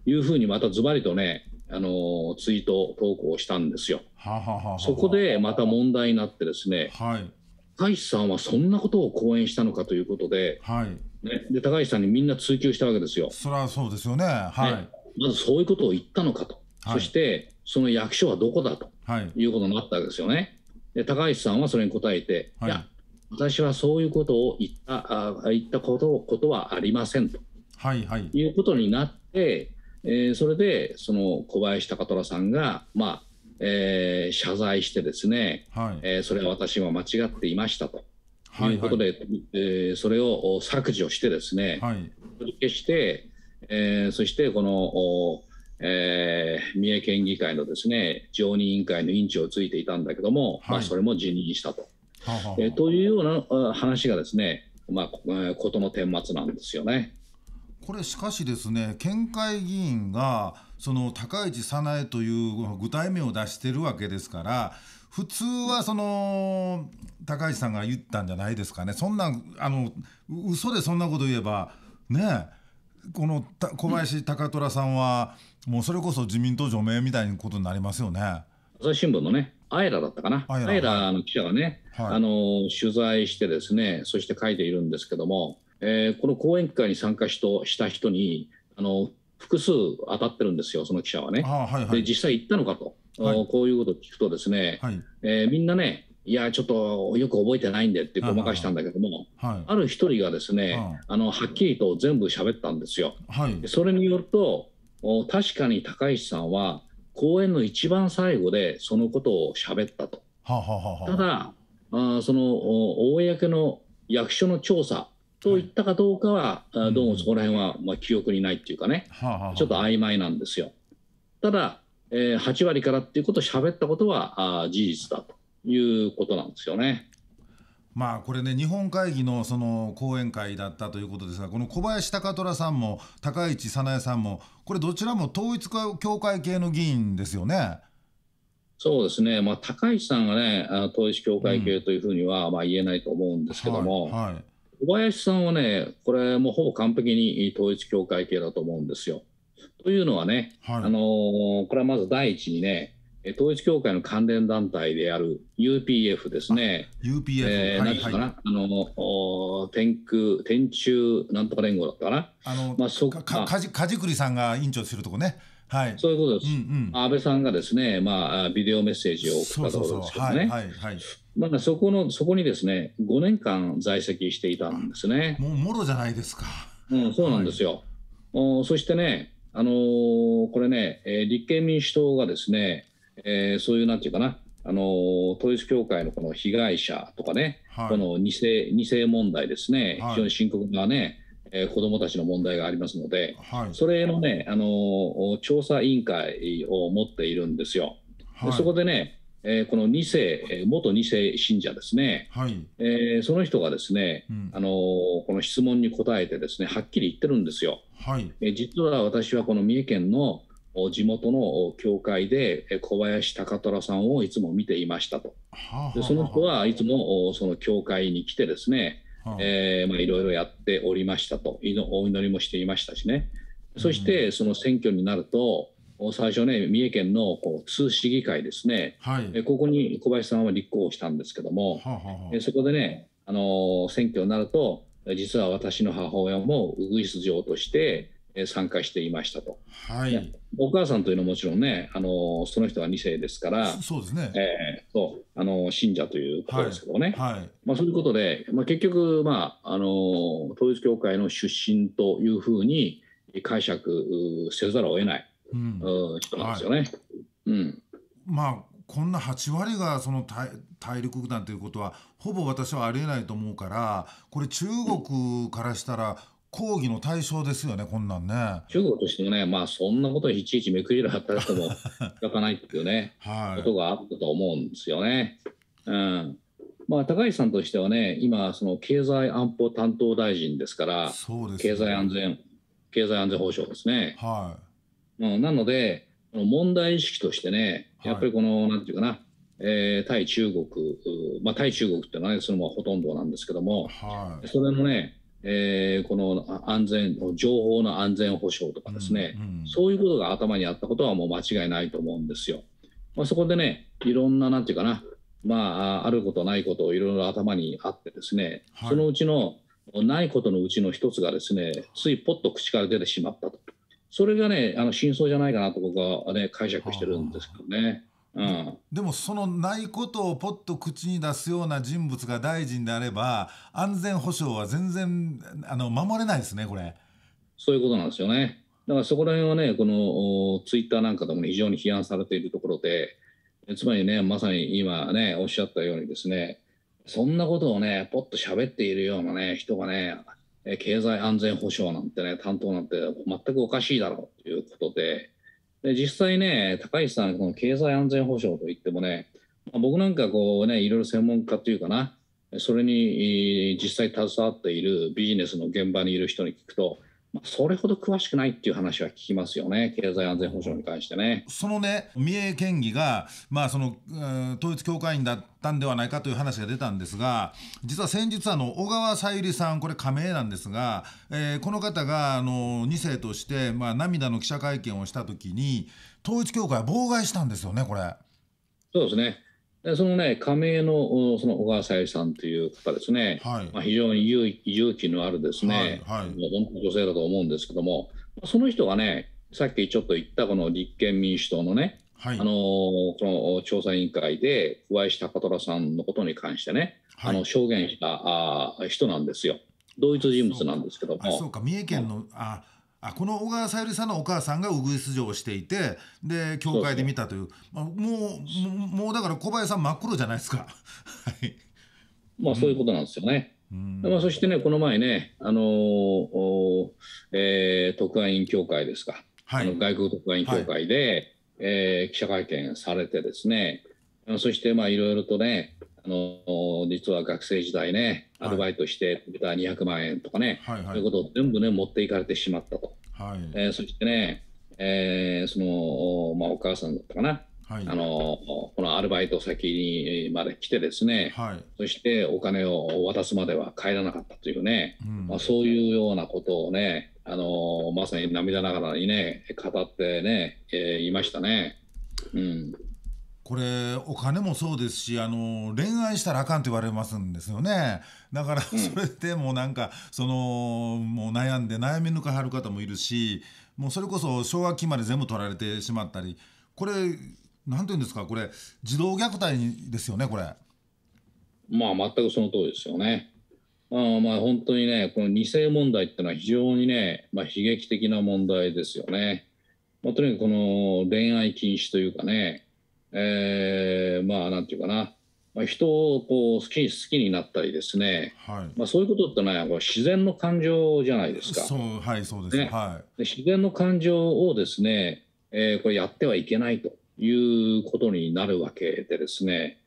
いうふうにまたズバリとねあのツイート投稿したんですよ。はははそこでまた問題になってですね、はい、高市さんはそんなことを講演したのかということで、はい、ね、で高橋さんにみんな追及したわけですよ。それはそうですよね,、はい、ね、まずそういうことを言ったのかと、はい、そしてその役所はどこだと、はい、いうことになったわけですよね。で高橋さんはそれに答えて、はい、いや、私はそういうことを言ったあ言ったことことはありませんと、はいはい、いうことになって、えー、それでその小林貴虎さんが、まあえー、謝罪してですね、はいえー、それは私は間違っていましたと。ということで、はいはい、えー、それを削除してですね、はい、取り消して、えー、そしてこの、えー、三重県議会のですね常任委員会の委員長をついていたんだけども、はい、まあ、それも辞任したと。はははえー、というような話がですね、まあ、ことの顛末なんですよね。これしかしですね県会議員がその高市早苗という具体名を出しているわけですから普通はその高橋さんが言ったんじゃないですかねそんなあの嘘でそんなこと言えばねこの小林貴虎さんは、もうそれこそ自民党除名みたいなことになりますよね。朝日新聞のねアイラだったかな、アイラの記者がね、はい、あの取材してですね、そして書いているんですけども、えー、この講演会に参加しとした人にあの複数当たってるんですよ、その記者はね。あはいはい、で実際行ったのかとはい、こういうことを聞くとですね、はい、えー、みんなねいやちょっとよく覚えてないんでってごまかしたんだけども、はい、ある一人がですねあのはっきりと全部喋ったんですよ。はい、それによると確かに高石さんは講演の一番最後でそのことを喋ったと。はあはあ、ただあその公の役所の調査と言ったかどうかは、はい、どうもそこら辺は、まあ、記憶にないっていうかね、はあはあ、ちょっと曖昧なんですよ。ただえー、8割からっていうことを喋ったことはあ事実だということなんですよね。まあこれね日本会議のその講演会だったということですがこの小林貴虎さんも高市早苗さんもこれどちらも統一教会系の議員ですよね。そうですね、まあ、高市さんがね統一教会系というふうには、まあ言えないと思うんですけども、うんはいはい、小林さんはねこれもうほぼ完璧に統一教会系だと思うんですよ。というのはね、はい、あのこれはまず第一にね、統一教会の関連団体である UPF ですね、UPF、えー、はい、なかな、あの天空、天中なんとか連合だったかな、あのまあ、そかかかじかじさんが委員長するとこね。はい、そういうことです、うんうん、安倍さんがですね、まあ、ビデオメッセージを送ったところですけどね、まあ、そこのそこにですね5年間在籍していたんですね。もうもろじゃないですか。うん、そうなんですよ、はい、おそしてねあのー、これね、えー、立憲民主党がですね、えー、そういうなんていうかな、あのー、統一教会のこの被害者とかね、はい、この2世 ,2 世問題ですね、はい、非常に深刻なね、えー、子どもたちの問題がありますので、はい、それのね、あのー、調査委員会を持っているんですよ。でそこでね、えー、この2世、元2世信者ですね、はいえー、その人がですね、うん、あのー、この質問に答えて、ですねはっきり言ってるんですよ。はいえー、実は私はこの三重県の地元の教会で小林高虎さんをいつも見ていましたと、はあでその人はいつもその教会に来て、ですね、えまあ、いろいろやっておりましたと、お祈りもしていましたしね、そしてその選挙になると、最初ね、三重県のこう津市議会ですね、はい、ここに小林さんは立候補したんですけども、はははそこでね、あの選挙になると、実は私の母親もウグイス嬢として参加していましたと、はい、お母さんというのはもちろんね、あのその人は2世ですから、そうですね、えー、そうあの信者ということですけどね、はい、はい、まあ、そういうことで、まあ、結局、まああの、統一教会の出身というふうに解釈せざるを得ない。人なんですよね。うん、まあこんな8割がその大陸なんていうことはほぼ私はありえないと思うからこれ中国からしたら抗議の対象ですよね、こんなんね。中国としてもね、まあ、そんなこといちいちめくじら働くも *laughs* 開かないっていうね、はい、ことがあったと思うんですよね。うんまあ、高橋さんとしてはね、今、その経済安保担当大臣ですから、そうです、ね、経済安全、経済安全保障ですね。はいなので、問題意識としてね、やっぱりこの、なんていうかな、えー、対中国、まあ、対中国っていうのは、ね、そのままほとんどなんですけども、はい、それのね、えー、この安全、情報の安全保障とかですね、うんうん、そういうことが頭にあったことはもう間違いないと思うんですよ。まあ、そこでね、いろんな、なんていうかな、まあ、あることないことをいろいろ頭にあってですね、はい、そのうちの、ないことのうちの一つがですね、ついぽっと口から出てしまったと。それがね、あの真相じゃないかなと僕は、ね、解釈してるんですけどね。うん、でもそのないことをポッと口に出すような人物が大臣であれば安全保障は全然あの守れないですねこれそういうことなんですよねだからそこら辺はねこのツイッターなんかでも、ね、非常に批判されているところでつまりねまさに今ねおっしゃったようにですねそんなことをねポッと喋っているようなね人がね経済安全保障なんてね、担当なんて全くおかしいだろうということで、で実際ね、高市さん、この経済安全保障といってもね、まあ、僕なんかこうね、いろいろ専門家というかな、それに実際携わっているビジネスの現場にいる人に聞くと、まあ、それほど詳しくないっていう話は聞きますよね、経済安全保障に関してね。そのね、三重県議が、まあその、うん、統一教会員だったんではないかという話が出たんですが、実は先日、あの小川さゆりさん、これ、加盟なんですが、えー、この方があの2世として、まあ、涙の記者会見をしたときに、統一教会は妨害したんですよね、これ。そうですねそのね、加盟のその小川さゆりさんという方ですね、はい、まあ、非常に勇勇気のあるですね、はいはい、本当女性だと思うんですけども、その人がね、さっきちょっと言ったこの立憲民主党のね、はい、あのこの調査委員会で不愛し虎さんのことに関してね、はい、あの証言したあ人なんですよ。同一人物なんですけども。そうか三重県の、ああこの小川さゆりさんのお母さんがウグイス嬢をしていてで教会で見たという、ね、もうもうだから小林さん真っ黒じゃないですか。はいまあ、そういうことなんですよね。うん、まあ、そしてねこの前ね、あのーえー、特派員協会ですか、はい、あの外国特派員協会で、はい、えー、記者会見されてですねそしてまあいろいろとね、の実は学生時代ね、アルバイトして200万円とかね、はいはいはい、そういうことを全部ね、持っていかれてしまったと。はい、えー、そしてね、えー、その、まあ、お母さんだったかな。はい、あのこのアルバイト先にまで来てですね、はい、そしてお金を渡すまでは帰らなかったというね、うん、まあ、そういうようなことをねあのまさに涙ながらにね語ってね、えー、いましたね。うんこれお金もそうですしあの恋愛したらあかんって言われますんですよねだからそれでもうなんか、そのもう悩んで悩み抜かはる方もいるしもうそれこそ奨学金まで全部取られてしまったりこれなんていうんですかこれ児童虐待ですよねこれ。まあ全くその通りですよね。まあまあ本当にねこの2世問題っていうのは非常にね、まあ、悲劇的な問題ですよね。まあ、とにかくこの恋愛禁止というかねえー、まあなんていうかな、まあ、人をこう好き好きになったりですね、はいまあ、そういうことってのは自然の感情じゃないですか。そうはいそうです、ね、はい、で自然の感情をですね、えー、これやってはいけないということになるわけでですね、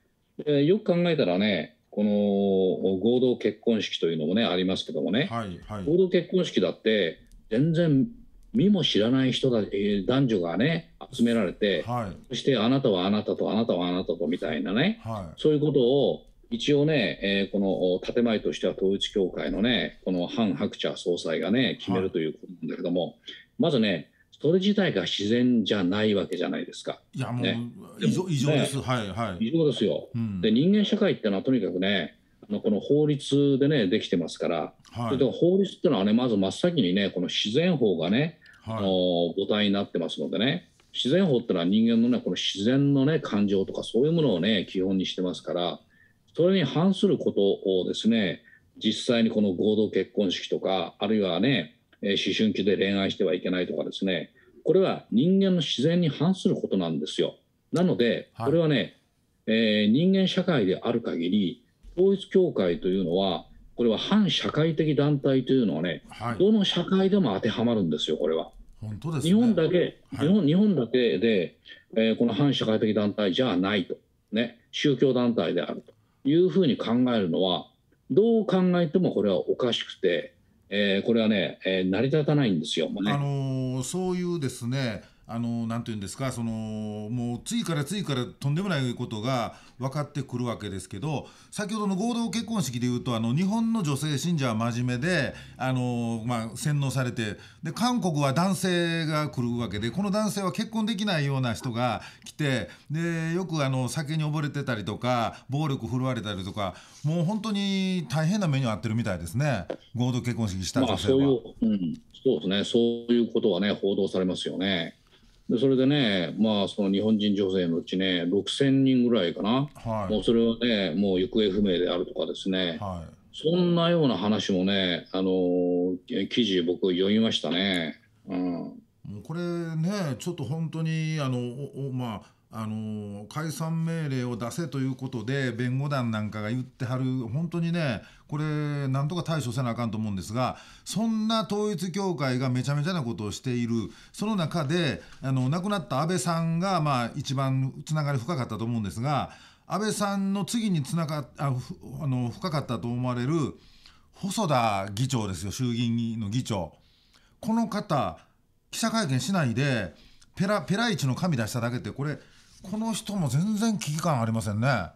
えー、よく考えたらねこの合同結婚式というのもねありますけどもね、はいはい、合同結婚式だって全然身も知らない人たち男女がね集められて、はい、そしてあなたはあなたとあなたはあなたとみたいなね、はい、そういうことを一応ね、えー、この建前としては統一教会のねこのハン・ハクチャ総裁がね決めるということなんだけども、はい、まずねそれ自体が自然じゃないわけじゃないですか。いやもう、ね、異常異常です、ね、はいはい。異常ですよ、うん、で人間社会ってのはとにかくねのこの法律でねできてますから、はい、それで法律ってのはねまず真っ先にねこの自然法がねあの母体になってますのでね自然法ってのは人間のねこの自然のね感情とかそういうものをね基本にしてますからそれに反することをですね実際にこの合同結婚式とかあるいはね思春期で恋愛してはいけないとかですねこれは人間の自然に反することなんですよ。なのでこれはね、はい、えー、人間社会である限り統一教会というのはこれは反社会的団体というのはね、はい、どの社会でも当てはまるんですよ、これは。本当です、ね、日本だけ、はい、日本だけで、えー、この反社会的団体じゃないと、ね、宗教団体であるというふうに考えるのは、どう考えてもこれはおかしくて、えー、これはね、えー、成り立たないんですよ、ね、あのー、そういうですね、あのなんていうんですかそのもう次から次からとんでもないことが分かってくるわけですけど先ほどの合同結婚式でいうとあの日本の女性信者は真面目であの、まあ、洗脳されてで韓国は男性が来るわけでこの男性は結婚できないような人が来てでよくあの酒に溺れてたりとか暴力振るわれたりとかもう本当に大変な目に遭ってるみたいですね合同結婚式した女性は。まあそううん、そうですねそういうことはね報道されますよね。でそれでね、まあ、その日本人女性のうちね、6000人ぐらいかな、はい、もうそれはね、もう行方不明であるとかですね、はい、そんなような話もね、あの記事、僕、読みましたね。うん、もうこれね、ちょっと本当に、あのまあ、あの解散命令を出せということで弁護団なんかが言ってはる本当にねこれなんとか対処せなあかんと思うんですがそんな統一教会がめちゃめちゃなことをしているその中であの亡くなった安倍さんが、まあ、一番つながり深かったと思うんですが安倍さんの次につながああの深かったと思われる細田議長ですよ衆議院の議長。この方記者会見しないでペラペライの紙出しただけってこれこの人も全然危機感ありませんね。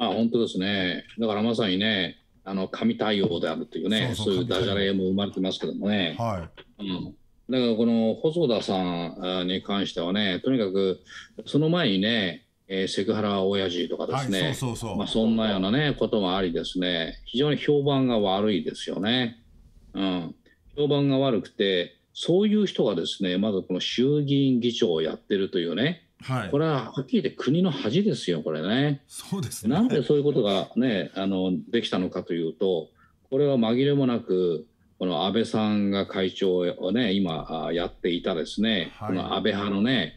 まあ本当ですね。だからまさにね、あの神対応であるというね、そういうダジャレも生まれてますけどもね。はい。うん。だからこの細田さんに関してはね、とにかくその前にね、えー、セクハラ親父とかですね、はい、そうそうそうまあ、そんなようなね、こともありですね、非常に評判が悪いですよね。うん。評判が悪くて、そういう人がですね、まずこの衆議院議長をやってるというね、はい、これははっきり言って国の恥ですよ、これね。そうです、ね、なんでそういうことが、ね、あのできたのかというと、これは紛れもなく、この安倍さんが会長を、ね、今やっていたですね、はい、この安倍派のね、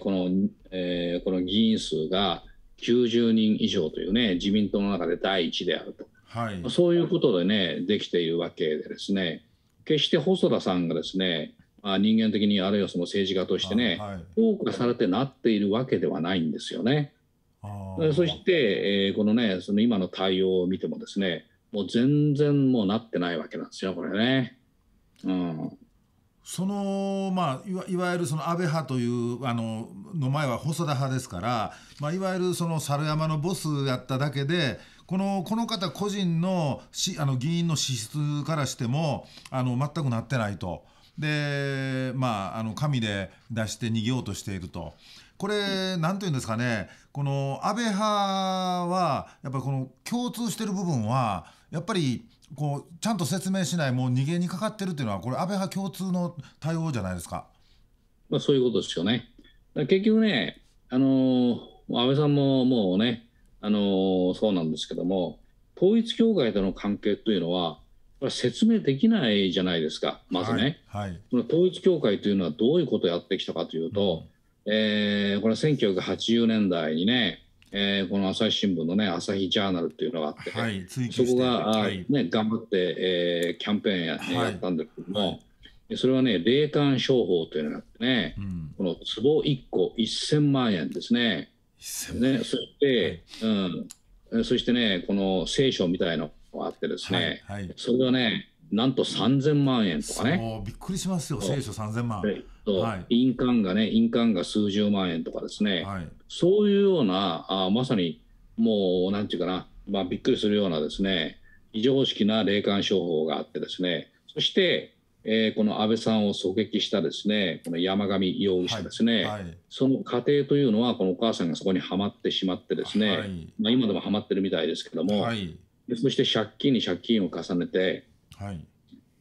このえー、この議員数が90人以上というね、自民党の中で第一であると、はい、そういうことでね、できているわけでですね、決して細田さんがですね、まあ、人間的にあるいはその政治家としてね、はい、評価されてなっているわけではないんですよね。そして、えー、このねその今の対応を見てもですねもう全然もうなってないわけなんですよこれね。うん、そのまあいわいわゆるその安倍派というあのの前は細田派ですから、まあ、いわゆるその猿山のボスやっただけでこのこの方個人のしあの議員の資質からしてもあの全くなってないと。で、まあ、あの紙で出して逃げようとしていると。これ、なんというんですかね、この安倍派は、やっぱりこの共通してる部分は、やっぱりこうちゃんと説明しない、もう逃げにかかってるというのは、これ、安倍派共通の対応じゃないですか。まあ、そういうことですよね。結局ね、あの安倍さんももうね、あのそうなんですけども、統一教会との関係というのは、説明できないじゃないですか、まずね、はいはい、この統一教会というのはどういうことをやってきたかというと、うん、えー、これは1980年代にね、えー、この朝日新聞のね、朝日ジャーナルというのがあって、はい、そこが、はい、ね、頑張って、えー、キャンペーンや,、やったんですけども、それはね、霊感商法というのがあってね、うん、この壺1個1000万円ですね。ねそして、うん、そしてね、この聖書みたいなあってですね、はいはい、それがね、なんと3000万円とかね。びっくりしますよ、聖書3000万。はい、印鑑がね、印鑑が数十万円とかですね、はい、そういうような、あまさにもう、なんていうかな、まあ、びっくりするようなですね、非常識な霊感商法があってですね、そして、えー、この安倍さんを狙撃したですね、この山上容疑者ですね、はいはい、その過程というのは、このお母さんがそこにはまってしまってですね、はい、まあ、今でもはまってるみたいですけども、でそして借金に借金を重ねて、はい、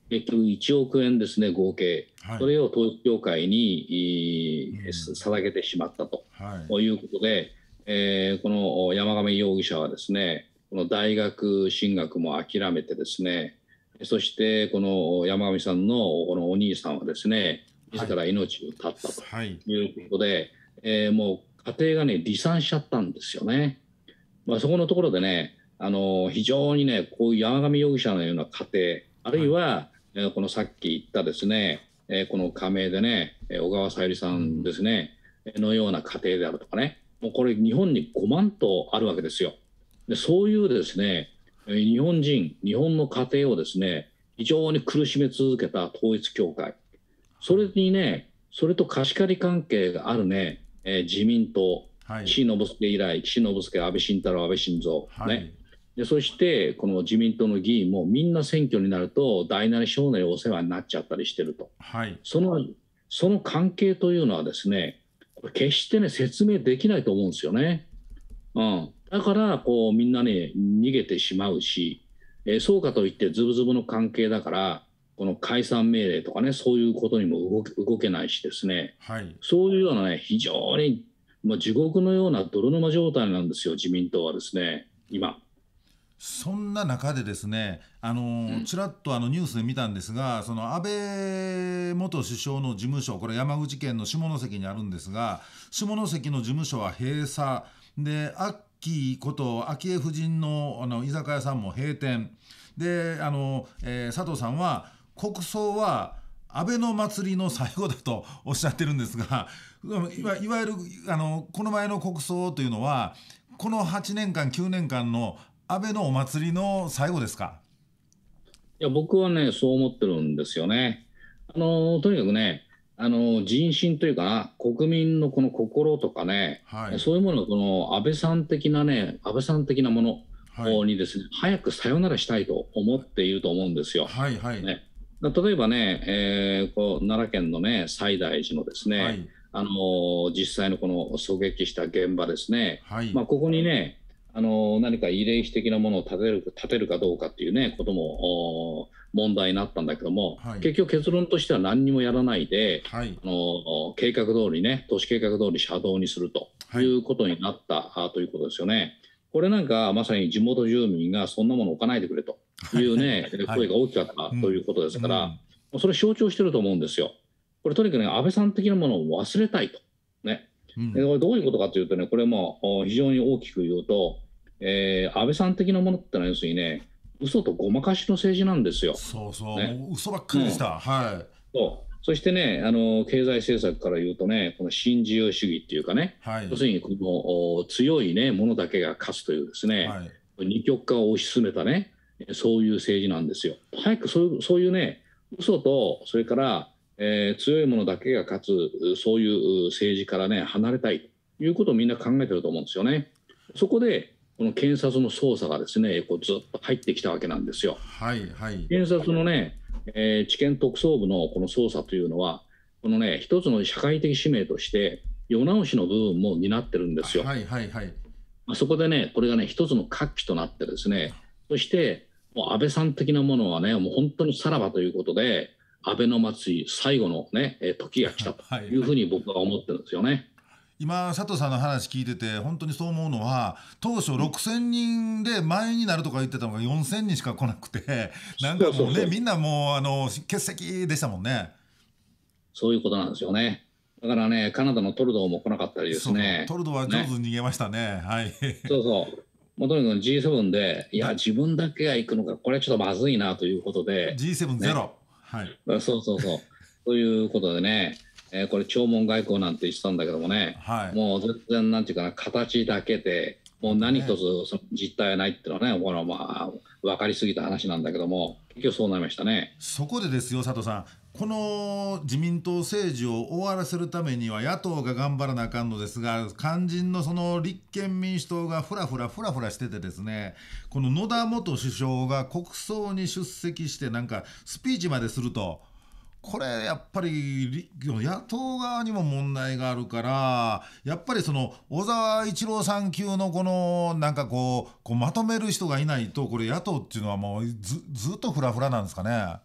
結局1億円ですね、合計、はい、それを統一教会に、うん、捧げてしまったと、はい、いうことで、えー、この山上容疑者はですね、この大学進学も諦めてですね、そしてこの山上さんのこのお兄さんはですね、自ら命を絶ったということで、はいはい、えー、もう家庭がね、離散しちゃったんですよね。まあ、そこのところでね、あの非常にねこういう山上容疑者のような家庭あるいは、はい、えこのさっき言ったですね、えこの加盟でね小川さゆりさんですね、うん、のような家庭であるとかねもうこれ日本に5万頭あるわけですよ。でそういうですね日本人日本の家庭をですね非常に苦しめ続けた統一教会それにねそれと貸し借り関係があるね、えー、自民党、はい、岸信介以来岸信介安倍晋太郎安倍晋三、ね、はいでそしてこの自民党の議員もみんな選挙になると大なり小なりお世話になっちゃったりしてると、はい、そのその関係というのはですね決してね説明できないと思うんですよね。うん、だからこうみんなね逃げてしまうし、えー、そうかといってズブズブの関係だからこの解散命令とかねそういうことにも動けないしですね、はい、そういうようなね非常に、まあ、地獄のような泥沼状態なんですよ自民党はですね今。そんな中でですね、あのー、ちらっとあのニュースで見たんですが、その安倍元首相の事務所、これ山口県の下関にあるんですが、下関の事務所は閉鎖、で、アッキーこと昭恵夫人のあの居酒屋さんも閉店、で、あの、えー、佐藤さんは、国葬は、安倍の祭りの最後だと *laughs* おっしゃってるんですが、いわいわゆるあのこの前の国葬というのは、この8年間、9年間の安倍のお祭りの最後ですかいや僕はねそう思ってるんですよね。あのとにかくねあの人心というか国民のこの心とかね、はい、そういうものこの安倍さん的なね安倍さん的なものにですね、はい、早くさよならしたいと思っていると思うんですよ。はいはい、ね、例えばね、えー、こう奈良県のね西大寺のですね、はい、あの実際のこの狙撃した現場ですね、まあ、ここにねあの何か慰霊碑的なものを立てる立てるかどうかっていうねことも問題になったんだけども、はい、結局結論としては何にもやらないで、はい、あの計画通りね都市計画通り車道にするということになった、はい、ということですよね。これなんかまさに地元住民がそんなもの置かないでくれというね、声が大きかったということですから、うん、それ象徴してると思うんですよ。これとにかく、ね、安倍さん的なものを忘れたいと。ね、うん、これどういうことかというとね、これも非常に大きく言うと、えー、安倍さん的なものってのは要するにね、嘘とごまかしの政治なんですよ。そうそう、ね、う嘘ばっかりでした。うん、はい。そう。そしてね、あの、経済政策から言うとね、この新自由主義っていうかね、はい、要するにこの強いね、ものだけが勝つというですね、はい、二極化を推し進めたね、そういう政治なんですよ。早くそういう、そういうね、嘘と、それから、えー、強いものだけが勝つ、そういう政治からね、離れたいということをみんな考えてると思うんですよね。そこで、この検察の捜査がですねこうずっと入ってきたわけなんですよ。はいはい、検察のね、えー、地検特捜部のこの捜査というのは、このね、一つの社会的使命として、世直しの部分も担ってるんですよ。はいはいはい、まあ、そこでね、これがね、一つの活気となってですね、そしてもう安倍さん的なものはね、もう本当にさらばということで、安倍の祭り、最後のね、時が来たというふうに僕は思ってるんですよね。はいはい今佐藤さんの話聞いてて本当にそう思うのは当初6,000人で前になるとか言ってたのが4,000人しか来なくて *laughs* なんかもうねみんなもうあの欠席でしたもんね。そういうことなんですよね。だからねカナダのトルドーも来なかったりですね。トルドーは上手に逃げましたね。ねはい。*laughs* そうそう。もとにかく G7 でいや自分だけが行くのかこれはちょっとまずいなということで。G7 ゼロ。ね、はい。そうそうそう。ということでね。えー、これ弔問外交なんて言ってたんだけどもね、はい、もう全然なんていうかな形だけでもう何一つその実態はないっていうのはね、このまあ分かりすぎた話なんだけども結局そうなりましたねそこでですよ佐藤さんこの自民党政治を終わらせるためには野党が頑張らなあかんのですが肝心のその立憲民主党がふらふらふらふらしててですねこの野田元首相が国葬に出席してなんかスピーチまですると。これやっぱり野党側にも問題があるからやっぱりその小沢一郎さん級のこのなんかこうこうまとめる人がいないとこれ野党っていうのはもうずずっとフラフラなんですかね。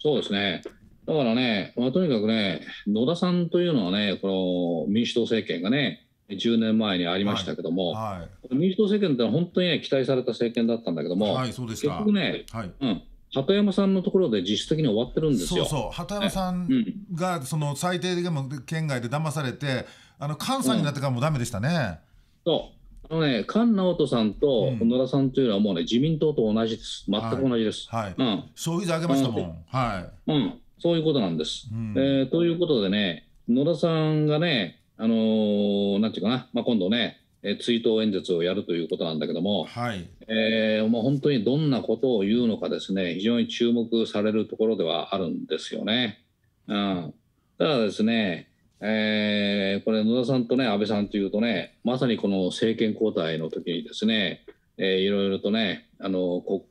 そうですねだからね、まあ、とにかくね、野田さんというのはね、この民主党政権がね、10年前にありましたけども、はいはい、民主党政権って本当に、ね、期待された政権だったんだけども、はい、結局ね、うん、鳩山さんのところで実質的に終わってるんですよ。そうそう鳩山さんがその最低でも県外で騙されて、あの菅さんになってからもうダメでしたね。うん、そうあのね、菅直人さんと野田さんというのはもうね、自民党と同じです。全く同じです。はい。はい、うん。消費税上げましたもん。はい。うん。そういうことなんです。うん、えー、ということでね、野田さんがね、あのー、なんていうかな、まあ、今度ね、え追悼演説をやるということなんだけども、はいえー、もう本当にどんなことを言うのかですね非常に注目されるところではあるんですよね。うん、ただですね、えー、これ野田さんとね安倍さんというとねまさにこの政権交代の時にですね、えいろいろとねあの国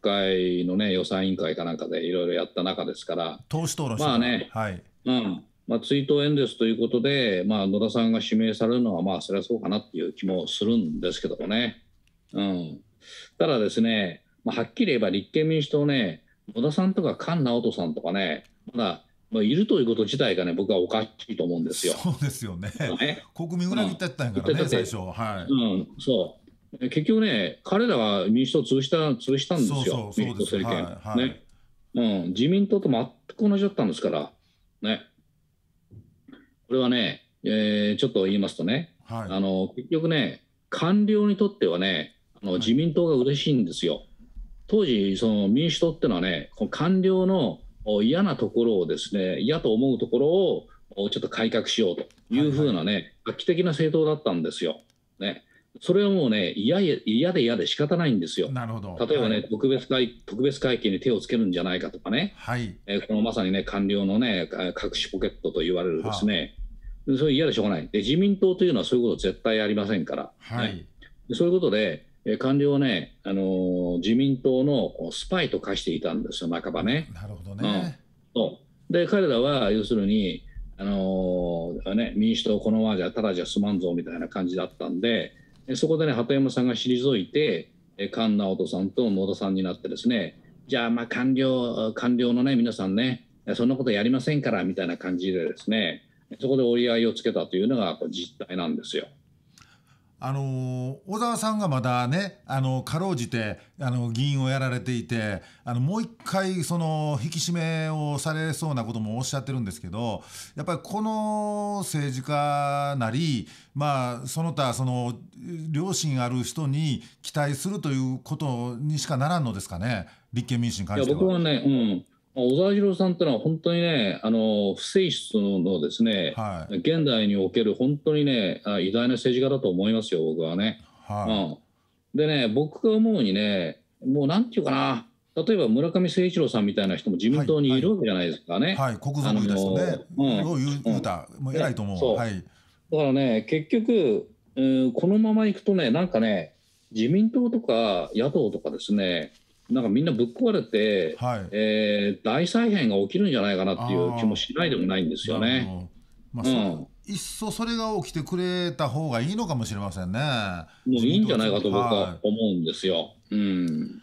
会のね予算委員会かなんかでいろいろやった中ですから党首討論まあね、はいうん、まあ、追悼演説ということで、まあ、野田さんが指名されるのは、まあ、それはそうかなっていう気もするんですけどもね。うん、ただですね、まあ、はっきり言えば立憲民主党ね、野田さんとか菅直人さんとかね、まだ、まあ、いるということ自体がね、僕はおかしいと思うんですよ。そうですよね。ね国民裏切ったんやからね、うん、最初。はい。うん、そう。結局ね、彼らは民主党潰した、潰したんですよ、そうそうそう民党政権、はいはい、ね、うん。自民党と全く同じだったんですから、ね。これはね、えー、ちょっと言いますとね、はい、あの結局ね、官僚にとってはね、あの自民党が嬉しいんですよ。当時、その民主党っていうのはね、この官僚の嫌なところをですね、嫌と思うところをちょっと改革しようというふうなね、はいはい、画期的な政党だったんですよ。ね、それはもうね、嫌で嫌で仕方ないんですよ。なるほど例えばね、はい、特別会、特別会計に手をつけるんじゃないかとかね、はいえー、このまさにね、官僚のね、隠しポケットと言われるですね、それ嫌でしょうがないで、自民党というのはそういうこと絶対ありませんから、はい、ね、そういうことで、え官僚ね、あのー、自民党のスパイと化していたんですよ、半ばね。なるほどね、うん、で彼らは要するに、あのー、ね、民主党、このままじゃただじゃ済まんぞみたいな感じだったんで、そこでね、鳩山さんが退いて、菅直人さんと野田さんになってですね、じゃあ、まあ官僚、官僚のね、皆さんね、そんなことやりませんからみたいな感じでですね、そこで折り合いをつけたというのが実態なんですよ。あの小沢さんがまだねあのかろうじてあの議員をやられていてあのもう一回その引き締めをされそうなこともおっしゃってるんですけどやっぱりこの政治家なり、まあ、その他その良心ある人に期待するということにしかならんのですかね立憲民主に関しては。いや僕はね、うん小沢二郎さんってのは本当にねあの不正室のですね、はい、現代における本当にね偉大な政治家だと思いますよ僕はね。はい、うん、でね僕が思うにねもうなんていうかな例えば村上誠一郎さんみたいな人も自民党にいるわけじゃないですかね。はい、はい、国族ですよね。うん、言うう偉いと思う。はい、だからね結局、うん、このままいくとねなんかね自民党とか野党とかですねなんかみんなぶっ壊れて、はい、えー、大再編が起きるんじゃないかなっていう気もしないでもないんですよね。まあ、うん、いっそそれが起きてくれた方がいいのかもしれませんね。もういいんじゃないかと僕は思うんですよ。はい、うん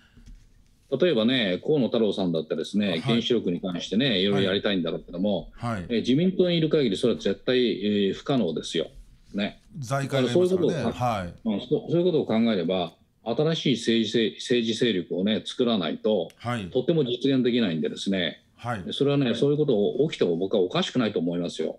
例えばね、河野太郎さんだったらですね、はい、原子力に関してね、いろいろやりたいんだろうけども、はい、え自民党にいる限り、それは絶対、えー、不可能ですよ。ね。財界、そういうことはいそういうことを考えれば、新しい政治政治勢力を、ね、作らないと、はい、とても実現できないんで、ですね、はい、それはね、そういうことを起きても僕はおかしくないと思いますよ。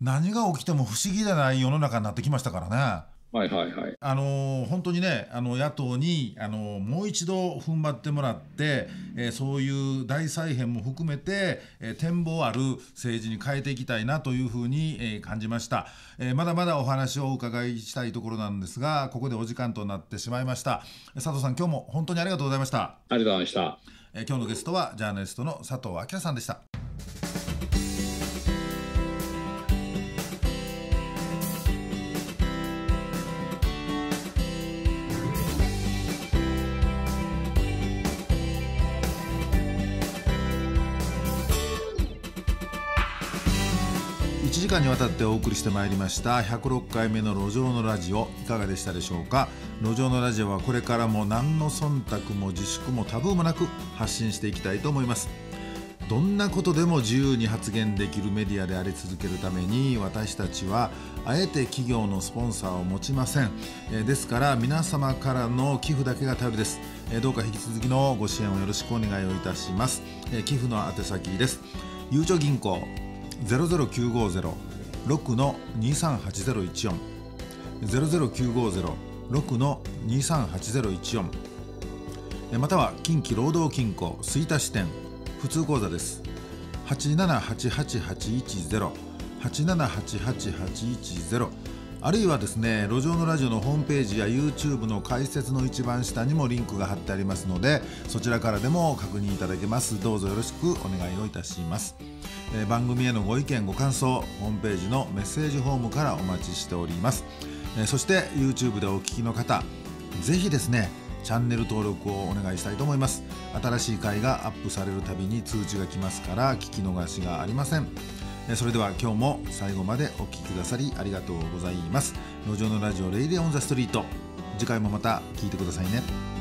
何が起きても不思議じゃない世の中になってきましたからね。はいはいはい、あの本当にねあの野党にあのもう一度踏ん張ってもらって、えー、そういう大再編も含めて、えー、展望ある政治に変えていきたいなというふうに、えー、感じました、えまだまだお話をお伺いしたいところなんですがここでお時間となってしまいました佐藤さん今日も本当にありがとうございましたありがとうございました、え今日のゲストはジャーナリストの佐藤明さんでした時間にわたってお送りしてまいりました106回目の路上のラジオいかがでしたでしょうか路上のラジオはこれからも何の忖度も自粛もタブーもなく発信していきたいと思いますどんなことでも自由に発言できるメディアであり続けるために私たちはあえて企業のスポンサーを持ちませんですから皆様からの寄付だけが頼りですどうか引き続きのご支援をよろしくお願いをいたします寄付の宛先ですゆうちょ銀行00950-6の238014 00950-6の238014または近畿労働金庫吹田支店普通口座です8788810 8788810あるいはですね路上のラジオのホームページや YouTube の解説の一番下にもリンクが貼ってありますのでそちらからでも確認いただけますどうぞよろしくお願いをいたします。え番組へのご意見ご感想ホームページのメッセージフォームからお待ちしております、えそして YouTube でお聞きの方ぜひですねチャンネル登録をお願いしたいと思います新しい回がアップされるたびに通知が来ますから聞き逃しがありませんそれでは今日も最後までお聴きくださりありがとうございます路上のラジオレイディオンザストリート次回もまた聞いてくださいね